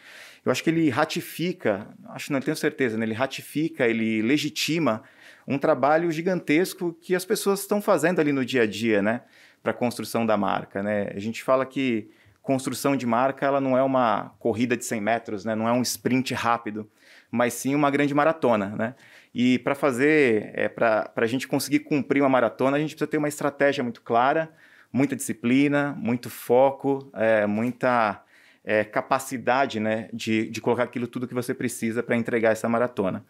eu acho que ele ratifica, acho não tenho certeza, né, ele ratifica, ele legitima um trabalho gigantesco que as pessoas estão fazendo ali no dia a dia, né? Para a construção da marca, né? A gente fala que construção de marca ela não é uma corrida de 100 metros, né? Não é um sprint rápido, mas sim uma grande maratona, né? E para fazer, é, para a gente conseguir cumprir uma maratona, a gente precisa ter uma estratégia muito clara, muita disciplina, muito foco, é, muita é, capacidade né, de, de colocar aquilo tudo que você precisa para entregar essa maratona.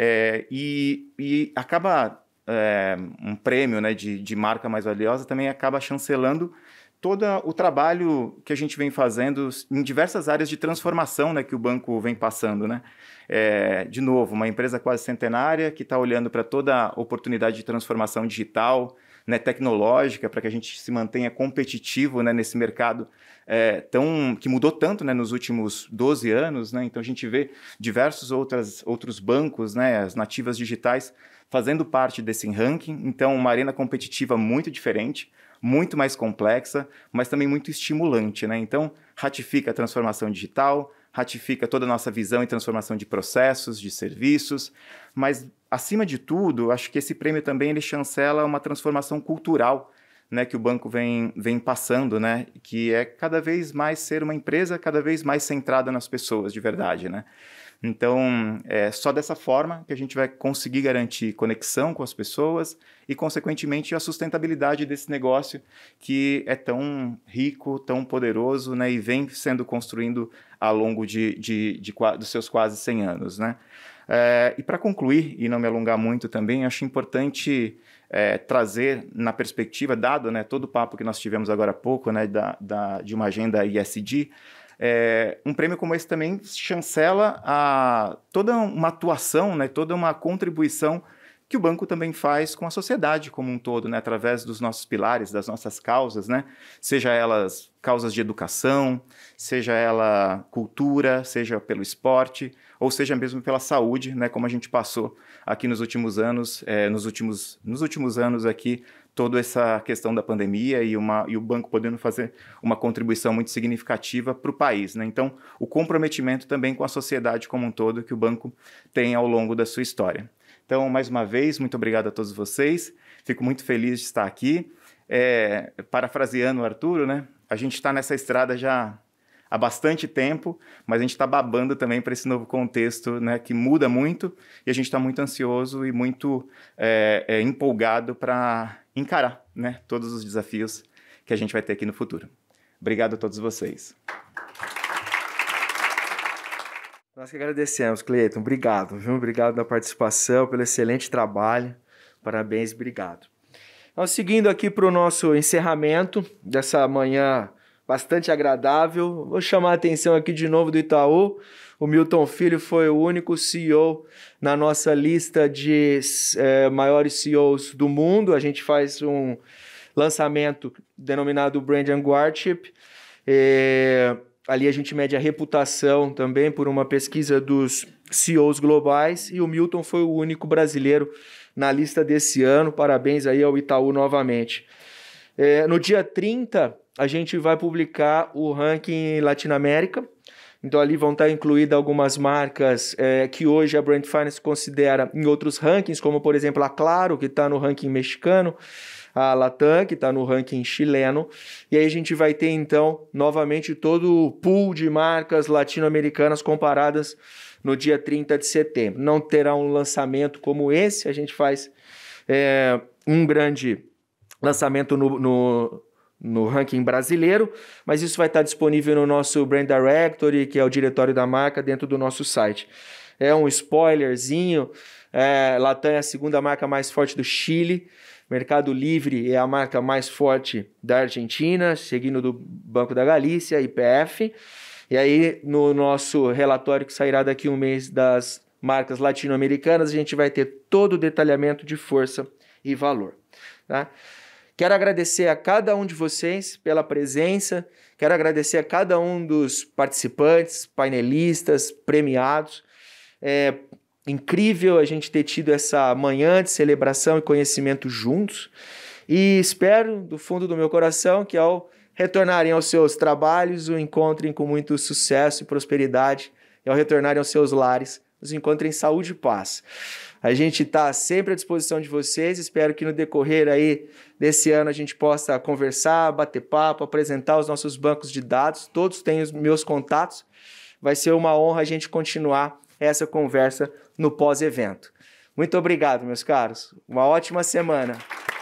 É, e, e acaba é, um prêmio né, de, de marca mais valiosa também acaba chancelando todo o trabalho que a gente vem fazendo em diversas áreas de transformação né, que o banco vem passando. Né? É, de novo, uma empresa quase centenária que está olhando para toda a oportunidade de transformação digital, né, tecnológica, para que a gente se mantenha competitivo né, nesse mercado é, tão, que mudou tanto né, nos últimos 12 anos. Né? Então a gente vê diversos outras, outros bancos, né, as nativas digitais, fazendo parte desse ranking. Então, uma arena competitiva muito diferente, muito mais complexa, mas também muito estimulante. Né? Então, ratifica a transformação digital, ratifica toda a nossa visão em transformação de processos, de serviços, mas acima de tudo, acho que esse prêmio também ele chancela uma transformação cultural né, que o banco vem, vem passando, né, que é cada vez mais ser uma empresa cada vez mais centrada nas pessoas, de verdade, né? Então, é só dessa forma que a gente vai conseguir garantir conexão com as pessoas e, consequentemente, a sustentabilidade desse negócio que é tão rico, tão poderoso né, e vem sendo construindo ao longo de, de, de, de dos seus quase 100 anos. Né? É, e para concluir, e não me alongar muito também, acho importante é, trazer na perspectiva, dado né, todo o papo que nós tivemos agora há pouco, né, da, da de uma agenda ISD, é, um prêmio como esse também chancela a toda uma atuação, né, toda uma contribuição que o banco também faz com a sociedade como um todo, né, através dos nossos pilares, das nossas causas, né, seja elas causas de educação, seja ela cultura, seja pelo esporte, ou seja mesmo pela saúde, né, como a gente passou aqui nos últimos anos, é, nos, últimos, nos últimos anos aqui, toda essa questão da pandemia e, uma, e o banco podendo fazer uma contribuição muito significativa para o país. Né? Então, o comprometimento também com a sociedade como um todo que o banco tem ao longo da sua história. Então, mais uma vez, muito obrigado a todos vocês. Fico muito feliz de estar aqui. É, parafraseando o Arturo, né? A gente está nessa estrada já há bastante tempo, mas a gente está babando também para esse novo contexto né, que muda muito e a gente está muito ansioso e muito é, é, empolgado para encarar né, todos os desafios que a gente vai ter aqui no futuro. Obrigado a todos vocês. Nós que agradecemos, Cleiton. Obrigado, viu? Obrigado pela participação, pelo excelente trabalho. Parabéns, obrigado. Então, seguindo aqui para o nosso encerramento dessa manhã bastante agradável. Vou chamar a atenção aqui de novo do Itaú. O Milton Filho foi o único CEO na nossa lista de é, maiores CEOs do mundo. A gente faz um lançamento denominado Brand and Guardship. É, ali a gente mede a reputação também por uma pesquisa dos CEOs globais e o Milton foi o único brasileiro na lista desse ano. Parabéns aí ao Itaú novamente. É, no dia 30, a gente vai publicar o ranking Latinoamérica. Então ali vão estar incluídas algumas marcas é, que hoje a Brand Finance considera em outros rankings, como por exemplo a Claro, que está no ranking mexicano, a Latam, que está no ranking chileno. E aí a gente vai ter então novamente todo o pool de marcas latino-americanas comparadas no dia 30 de setembro. Não terá um lançamento como esse, a gente faz é, um grande lançamento no, no no ranking brasileiro, mas isso vai estar disponível no nosso Brand Directory, que é o diretório da marca, dentro do nosso site. É um spoilerzinho. É, Latam é a segunda marca mais forte do Chile. Mercado Livre é a marca mais forte da Argentina, seguindo do Banco da Galícia, IPF. E aí, no nosso relatório que sairá daqui um mês das marcas latino-americanas, a gente vai ter todo o detalhamento de força e valor. Tá? Quero agradecer a cada um de vocês pela presença, quero agradecer a cada um dos participantes, painelistas, premiados. É incrível a gente ter tido essa manhã de celebração e conhecimento juntos. E espero, do fundo do meu coração, que ao retornarem aos seus trabalhos, o encontrem com muito sucesso e prosperidade, e ao retornarem aos seus lares, os encontrem saúde e paz. A gente está sempre à disposição de vocês. Espero que no decorrer aí desse ano a gente possa conversar, bater papo, apresentar os nossos bancos de dados. Todos têm os meus contatos. Vai ser uma honra a gente continuar essa conversa no pós-evento. Muito obrigado, meus caros. Uma ótima semana.